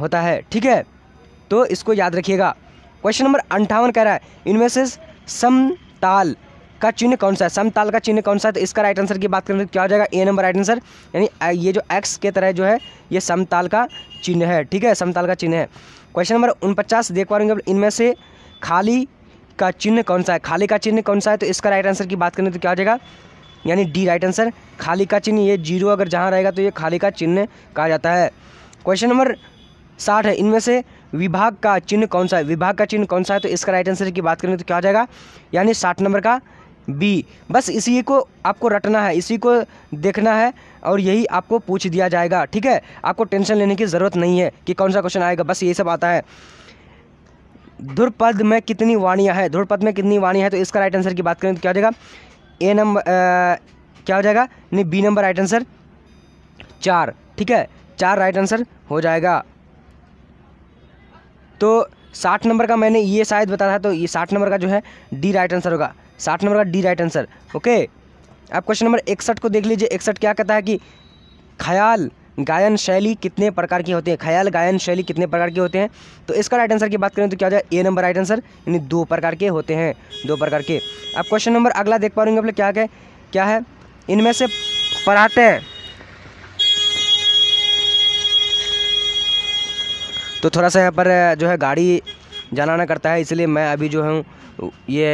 होता है ठीक है तो इसको याद रखिएगा क्वेश्चन नंबर अंठावन कह रहा है इनमें से समताल का चिन्ह कौन सा है समताल का चिन्ह कौन सा है तो इसका राइट आंसर की बात करें तो क्या हो जाएगा ए नंबर राइट आंसर यानी ये जो एक्स के तरह जो है ये समताल का चिन्ह है ठीक है समताल का चिन्ह है क्वेश्चन नंबर उनपचास देख पा रहे हैं इनमें से खाली का चिन्ह कौन सा है खाली का चिन्ह कौन सा है तो इसका राइट आंसर की बात करें तो क्या हो जाएगा यानी डी राइट आंसर खाली का चिन्ह ये जीरो अगर जहाँ रहेगा तो ये खाली का चिन्ह कहा जाता है क्वेश्चन नंबर साठ है इनमें से विभाग का चिन्ह कौन सा है विभाग का चिन्ह कौन सा है तो इसका राइट आंसर की बात करें तो क्या हो जाएगा यानी साठ नंबर का बी बस इसी को आपको रटना है इसी को देखना है और यही आपको पूछ दिया जाएगा ठीक है आपको टेंशन लेने की ज़रूरत नहीं है कि कौन सा क्वेश्चन आएगा बस यही सब आता है ध्रुपद में कितनी वाणियाँ हैं ध्रुपद में कितनी वाणियाँ हैं तो इसका राइट आंसर की बात करें तो क्या हो जाएगा ए नंबर क्या हो जाएगा नहीं बी नंबर राइट आंसर चार ठीक है चार राइट आंसर हो जाएगा तो साठ नंबर का मैंने ये शायद बताया था तो ये साठ नंबर का जो है डी राइट आंसर होगा साठ नंबर का डी राइट आंसर ओके अब क्वेश्चन नंबर इकसठ को देख लीजिए इकसठ क्या कहता है कि ख्याल गायन शैली कितने प्रकार की होती है ख्याल गायन शैली कितने प्रकार के होते हैं तो इसका राइट आंसर की बात करें तो क्या हो जाए ए नंबर राइट आंसर यानी दो प्रकार के होते हैं दो प्रकार के अब क्वेश्चन नंबर अगला देख पा रहे हैं क्या है क्या है इनमें से पढ़ाते हैं तो थोड़ा सा यहाँ पर जो है गाड़ी जाना करता है इसलिए मैं अभी जो हूँ ये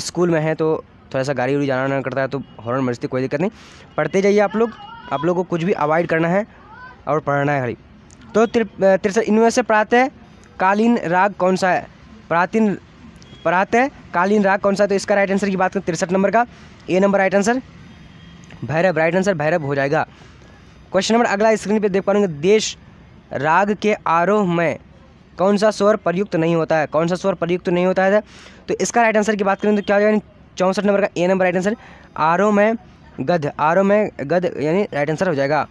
स्कूल में है तो थोड़ा सा गाड़ी उड़ी जाना करता है तो हॉर्न मस्ती कोई दिक्कत नहीं पढ़ते जाइए आप लोग आप लोग को कुछ भी अवॉइड करना है और पढ़ना है हरी तो तिरसठ इनमें से प्रातः कालीन राग कौन सा है प्राचीन प्रातः कालीन राग कौन सा है तो इसका राइट आंसर की बात करें तिरसठ नंबर का A number right answer Bhairav right answer Bhairav हो जाएगा क्वेश्चन नंबर अगला स्क्रीन पे देख पा देश राग के आरोह में कौन सा स्वर प्रयुक्त नहीं होता है कौन सा स्वर प्रयुक्त नहीं होता है तो इसका राइट आंसर की बात करें तो क्या हो जाएगा चौंसठ नंबर का ए नंबर राइट आंसर आरो में गध आरो में गध यानी राइट आंसर हो जाएगा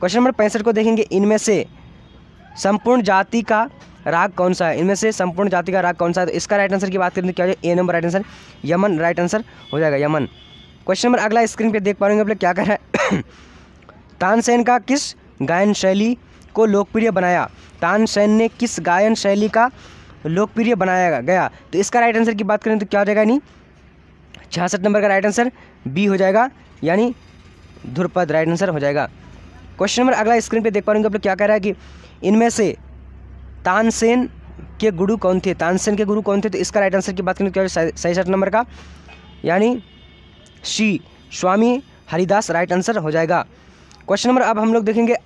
क्वेश्चन नंबर पैंसठ को देखेंगे इनमें से संपूर्ण जाति का राग कौन सा है इनमें से संपूर्ण जाति का राग कौन सा है तो इसका राइट आंसर की बात करें तो क्या हो जाएगा A number right answer Yaman right answer हो जाएगा यमन क्वेश्चन नंबर अगला स्क्रीन पर देख पा रहे आप लोग क्या कह रहे हैं (coughs) तानसेन का किस गायन शैली को लोकप्रिय बनाया तानसेन ने किस गायन शैली का लोकप्रिय बनाया गया तो इसका राइट आंसर की बात करें तो क्या हो जाएगा यानी छियासठ नंबर का राइट आंसर बी हो जाएगा यानी ध्रुपद राइट आंसर हो जाएगा क्वेश्चन नंबर अगला स्क्रीन पे देख पा रहे आप लोग क्या कह रहा है कि इनमें से तानसेन के गुरु कौन थे तानसेन के गुरु कौन थे तो इसका राइट आंसर की बात करें तो क्या सड़सठ नंबर का यानी श्री स्वामी हरिदास राइट आंसर हो जाएगा क्वेश्चन नंबर अब हम लोग देखेंगे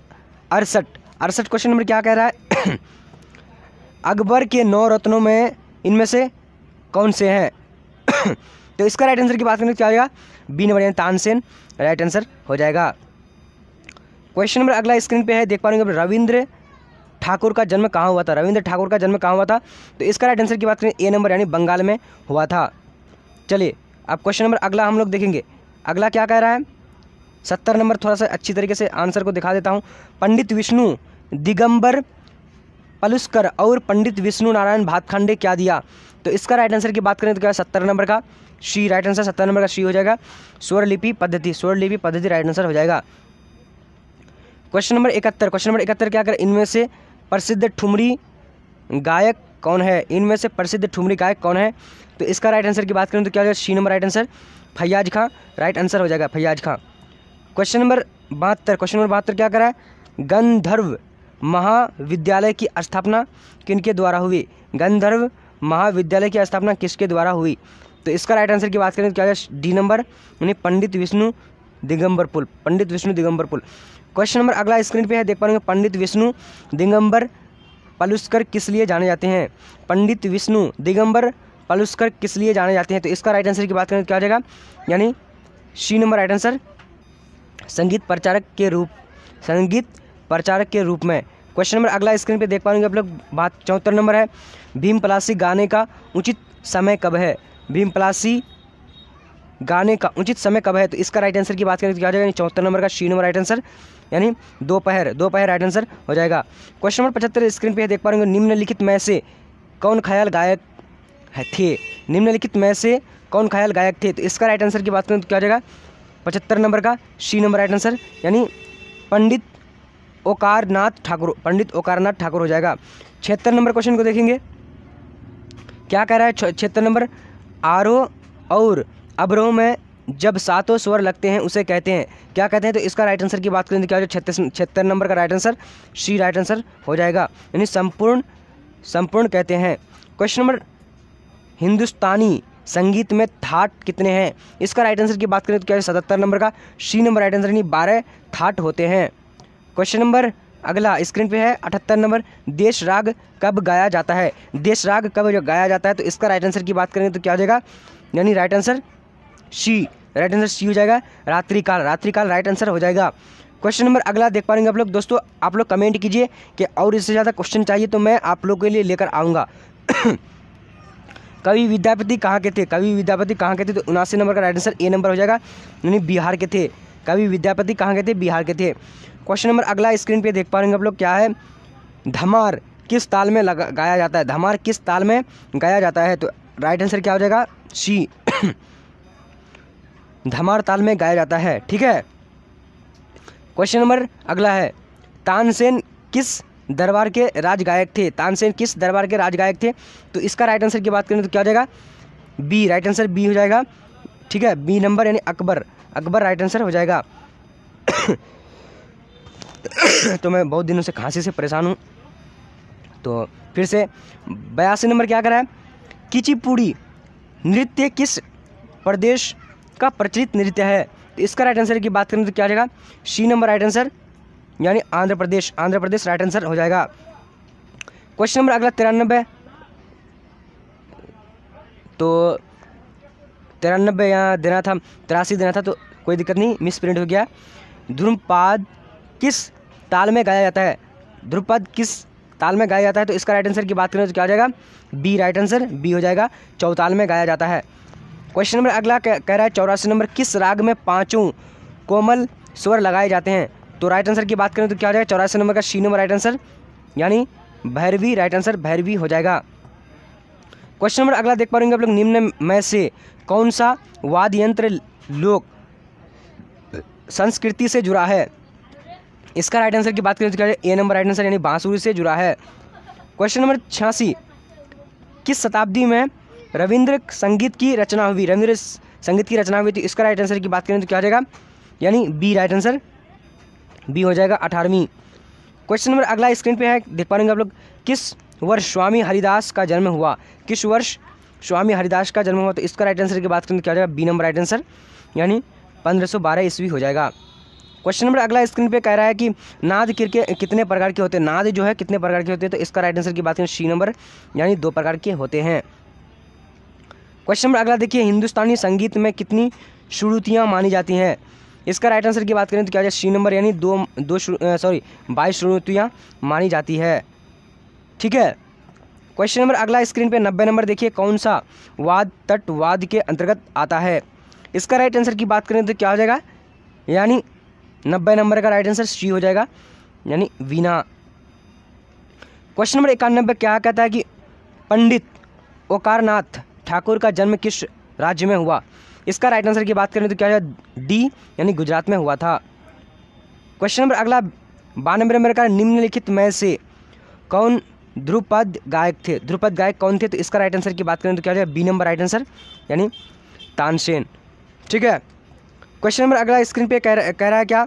अड़सठ अड़सठ क्वेश्चन नंबर क्या कह रहा है (coughs) अकबर के नौ रत्नों में इनमें से कौन से हैं (coughs) तो इसका राइट आंसर की बात करें क्या होगा बी नंबर यानी तानसेन राइट आंसर हो जाएगा क्वेश्चन नंबर अगला स्क्रीन पे है देख पा रहे हैं रविंद्र ठाकुर का जन्म कहाँ हुआ था रविंद्र ठाकुर का जन्म कहाँ हुआ था तो इसका राइट आंसर की बात करें ए नंबर यानी बंगाल में हुआ था चलिए अब क्वेश्चन नंबर अगला हम लोग देखेंगे अगला क्या कह रहा है सत्तर नंबर थोड़ा सा अच्छी तरीके से आंसर को दिखा देता हूँ पंडित विष्णु दिगंबर पलुस्कर और पंडित विष्णु नारायण भातखंडे क्या दिया तो इसका राइट आंसर की बात करें तो क्या सत्तर नंबर का श्री राइट आंसर सत्तर नंबर का श्री हो जाएगा स्वरलिपि पद्धति स्वरलिपि पद्धति राइट आंसर हो जाएगा क्वेश्चन नंबर इकहत्तर क्वेश्चन नंबर इकहत्तर क्या करें इनमें से प्रसिद्ध ठुमरी गायक कौन है इनमें से प्रसिद्ध ठुमरी गायक कौन है तो इसका राइट आंसर की बात करें तो क्या हो जाएगा C number right answer Faiyaz Khan right answer हो जाएगा फैयाज खां क्वेश्चन नंबर बहत्तर क्वेश्चन नंबर बहत्तर क्या करा है गंधर्व महाविद्यालय की स्थापना किनके द्वारा हुई गंधर्व महाविद्यालय की स्थापना किसके द्वारा हुई तो इसका राइट आंसर की बात करें तो क्या डी नंबर यानी पंडित विष्णु दिगंबर पुल पंडित विष्णु दिगंबर पुल क्वेश्चन नंबर अगला स्क्रीन पे है देख पाएंगे पंडित विष्णु दिगंबर पलुस्कर किस लिए जाने जाते हैं पंडित विष्णु दिगंबर पलुस्कर किस लिए जाने जाते हैं तो इसका राइट आंसर की बात करें तो क्या हो जाएगा यानी सी नंबर राइट आंसर संगीत प्रचारक के रूप संगीत प्रचारक के रूप में क्वेश्चन नंबर अगला स्क्रीन पे देख पाएंगे आप लोग बात चौहत्तर नंबर है भीम प्लासी गाने का उचित समय कब है भीम प्लासी गाने का उचित समय कब है तो इसका राइट आंसर की बात करें तो क्या हो जाएगा चौहत्तर नंबर का शी नंबर राइट आंसर यानी दोपहर दोपहर राइट आंसर हो जाएगा क्वेश्चन नंबर पचहत्तर स्क्रीन पर देख पाएंगे निम्नलिखित में से कौन ख्याल गायक थे निम्नलिखित में से कौन ख्याल गायक थे तो इसका राइट आंसर की बात करें तो क्या हो जाएगा पचहत्तर नंबर का शी नंबर राइट आंसर यानी पंडित ओकारनाथ ठाकुर पंडित ओकारनाथ ठाकुर हो जाएगा छिहत्तर नंबर क्वेश्चन को देखेंगे क्या कह रहा है छिहत्तर नंबर आरो और अबरों में जब सातों स्वर लगते हैं उसे कहते हैं क्या कहते हैं तो इसका राइट आंसर की बात करें तो क्या हो छत्तीस छिहत्तर नंबर का right answer C right answer हो जाएगा यानी संपूर्ण संपूर्ण कहते हैं क्वेश्चन नंबर हिंदुस्तानी संगीत में थाट कितने हैं इसका राइट आंसर की बात करें तो क्या सतहत्तर नंबर का सी नंबर राइट आंसर यानी बारह थाट होते हैं क्वेश्चन नंबर अगला स्क्रीन पे है अठहत्तर नंबर देश राग कब गाया जाता है देश राग कब जो गाया जाता है तो इसका राइट आंसर की बात करेंगे तो क्या हो जाएगा यानी right answer C right answer C हो जाएगा रात्रि काल रात्रि काल राइट आंसर हो जाएगा क्वेश्चन नंबर अगला देख पाएंगे आप लोग दोस्तों आप लोग कमेंट कीजिए कि और इससे ज़्यादा क्वेश्चन चाहिए तो मैं आप लोग के लिए लेकर आऊँगा कवि विद्यापति कहाँ के थे कवि विद्यापति कहाँ के थे तो उनासी नंबर का राइट आंसर ए नंबर हो जाएगा यानी बिहार के थे कवि विद्यापति कहाँ के थे बिहार के थे क्वेश्चन नंबर अगला स्क्रीन पे देख पा रहे हैं आप लोग क्या है धमार किस ताल में गाया जाता है धमार किस ताल में गाया जाता है तो राइट आंसर क्या हो जाएगा सी (coughs) धमार ताल में गाया जाता है ठीक है क्वेश्चन नंबर अगला है तानसेन किस दरबार के राजगायक थे तानसेन किस दरबार के राजगायक थे तो इसका राइट आंसर की बात करें तो क्या हो जाएगा बी राइट आंसर बी हो जाएगा ठीक है बी नंबर यानी अकबर अकबर राइट आंसर हो जाएगा (coughs) तो मैं बहुत दिनों से खांसी से परेशान हूँ तो फिर से बयासी नंबर क्या करा है नृत्य किस प्रदेश का प्रचलित नृत्य है तो इसका राइट आंसर की बात करें तो क्या हो जाएगा सी नंबर राइट आंसर यानी आंध्र प्रदेश आंध्र प्रदेश राइट आंसर हो जाएगा क्वेश्चन नंबर अगला तिरानबे तो तिरानबे यहाँ देना था तिरासी देना था तो कोई दिक्कत नहीं मिस प्रिंट हो गया ध्रुवपाद किस ताल में गाया जाता है ध्रुवपद किस ताल में गाया जाता है तो इसका राइट आंसर की बात करें तो क्या हो जाएगा बी राइट आंसर बी हो जाएगा चौताल में गाया जाता है क्वेश्चन नंबर अगला कह रहा है चौरासी नंबर किस राग में पाँचों कोमल स्वर लगाए जाते हैं तो राइट आंसर की बात करें तो क्या हो जाएगा चौरासी नंबर का शी नंबर राइट आंसर यानी भैरवी राइट आंसर भैरवी हो जाएगा क्वेश्चन नंबर अगला देख पा रहे आप लोग निम्न में से कौन सा वाद्य यंत्र लोक संस्कृति से जुड़ा है इसका राइट आंसर की बात करें तो क्या ए नंबर राइट आंसर यानी बांसुरी से जुड़ा है क्वेश्चन नंबर छियासी किस शताब्दी में रविंद्र संगीत की रचना हुई रविंद्र संगीत की रचना हुई थी इसका राइट आंसर की बात करें तो क्या हो जाएगा यानी बी राइट आंसर बी हो जाएगा अठारहवीं क्वेश्चन नंबर अगला स्क्रीन पे है देख पा रहे आप लोग किस वर्ष स्वामी हरिदास का जन्म हुआ किस वर्ष स्वामी हरिदास का जन्म हुआ तो इसका राइट आंसर की बात करें तो क्या हो जाएगा बी नंबर राइट आंसर यानी पंद्रह सौ बारह ईस्वी हो जाएगा क्वेश्चन नंबर अगला स्क्रीन पे कह रहा है कि नाद किरके कितने प्रकार के होते हैं नाद जो है कितने प्रकार के होते हैं तो इसका राइट आंसर की बात करें सी नंबर यानी दो प्रकार के होते हैं क्वेश्चन नंबर अगला देखिए हिंदुस्तानी संगीत में कितनी श्रुतियाँ मानी जाती हैं इसका राइट आंसर की बात करें तो क्या हो जाए सी नंबर यानी दो दो सॉरी बाईस श्रुतियाँ मानी जाती है ठीक है क्वेश्चन नंबर अगला स्क्रीन पे नब्बे नंबर देखिए कौन सा वाद तटवाद के अंतर्गत आता है इसका राइट आंसर की बात करें तो क्या हो जाएगा यानी नब्बे नंबर का राइट आंसर सी हो जाएगा यानी वीना क्वेश्चन नंबर इक्यानबे क्या कहता है कि पंडित ओकारनाथ ठाकुर का जन्म किस राज्य में हुआ इसका राइट आंसर की बात करें तो क्या हो डी यानी गुजरात में हुआ था क्वेश्चन नंबर अगला बानबे नंबर का निम्नलिखित में से कौन ध्रुपद गायक थे ध्रुपद गायक कौन थे तो इसका राइट आंसर की बात करें तो क्या हो जाएगा बी नंबर राइट आंसर यानी तानसेन ठीक है क्वेश्चन नंबर अगला स्क्रीन पे कह कह रहा है क्या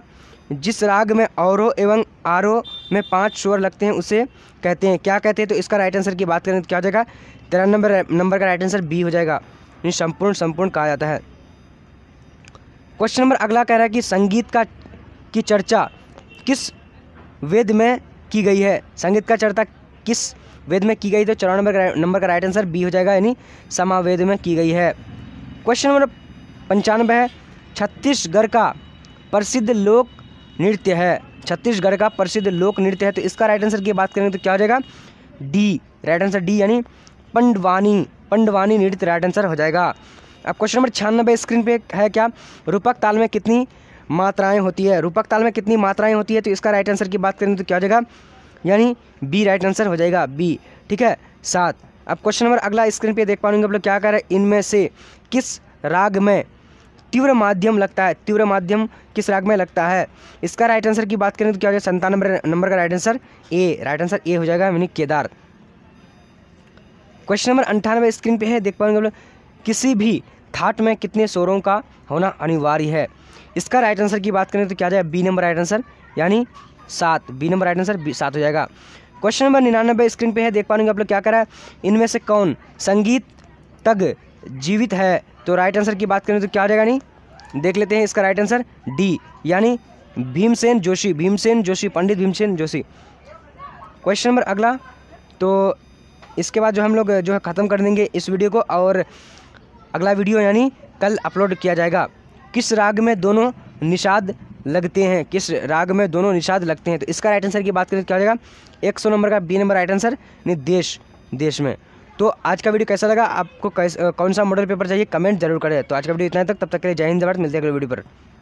जिस राग में औरो एवं आरो में पांच स्वर लगते हैं उसे कहते हैं क्या कहते हैं तो इसका राइट आंसर की बात करें तो क्या हो जाएगा तेरह नंबर नंबर का राइट आंसर बी हो जाएगा यानी संपूर्ण संपूर्ण कहा जाता है क्वेश्चन नंबर अगला कह रहा है कि संगीत का की चर्चा किस वेद में की गई है संगीत का चर्चा किस वेद में की गई तो चौरानवे नंबर नंबर का राइट आंसर बी हो जाएगा यानी समावेद में की गई है क्वेश्चन नंबर पंचानवे है छत्तीसगढ़ का प्रसिद्ध लोक नृत्य है छत्तीसगढ़ का प्रसिद्ध लोक नृत्य है तो इसका राइट आंसर की बात करेंगे तो क्या हो जाएगा डी राइट आंसर डी यानी पंडवानी पंडवानी नृत्य राइट आंसर हो जाएगा अब क्वेश्चन नंबर छियानबे स्क्रीन पे है क्या रूपक ताल में कितनी मात्राएं होती है रूपक ताल में कितनी मात्राएं होती है तो इसका राइट आंसर की बात करें तो क्या हो जाएगा यानी बी राइट आंसर हो जाएगा बी ठीक है सात अब क्वेश्चन नंबर अगला स्क्रीन पे देख पाएंगे आप लोग क्या कह रहे हैं इनमें से किस राग में तीव्र माध्यम लगता है तीव्र माध्यम किस राग में लगता है इसका राइट आंसर की बात करें तो क्या हो जाएगा संतान नंबर का right answer A right answer A हो जाएगा यानी केदार क्वेश्चन नंबर अंठानवे स्क्रीन पे है देख पाएंगे आप लोग किसी भी थाट में कितने स्वरों का होना अनिवार्य है इसका राइट आंसर की बात करें तो क्या जाए बी नंबर राइट आंसर यानी सात बी नंबर राइट आंसर सात हो जाएगा क्वेश्चन नंबर निन्यानबे स्क्रीन पे है देख पाएंगे आप लोग क्या करा है इनमें से कौन संगीत तग जीवित है तो राइट आंसर की बात करें तो क्या हो जाएगा नहीं देख लेते हैं इसका राइट आंसर डी यानी भीमसेन जोशी भीमसेन जोशी पंडित भीमसेन जोशी क्वेश्चन नंबर अगला तो इसके बाद जो हम लोग जो है ख़त्म कर देंगे इस वीडियो को और अगला वीडियो यानी कल अपलोड किया जाएगा किस राग में दोनों निषाद लगते हैं किस राग में दोनों निषाद लगते हैं तो इसका राइट आंसर की बात करें तो क्या हो जाएगा एक सौ नंबर का बी नंबर राइट आंसर यानी देश में तो आज का वीडियो कैसा लगा आपको कैस, कौन सा मॉडल पेपर चाहिए कमेंट जरूर करें तो आज का वीडियो इतना तक तब तक के लिए जय हिंद भारत मिलते हैं अगले वीडियो पर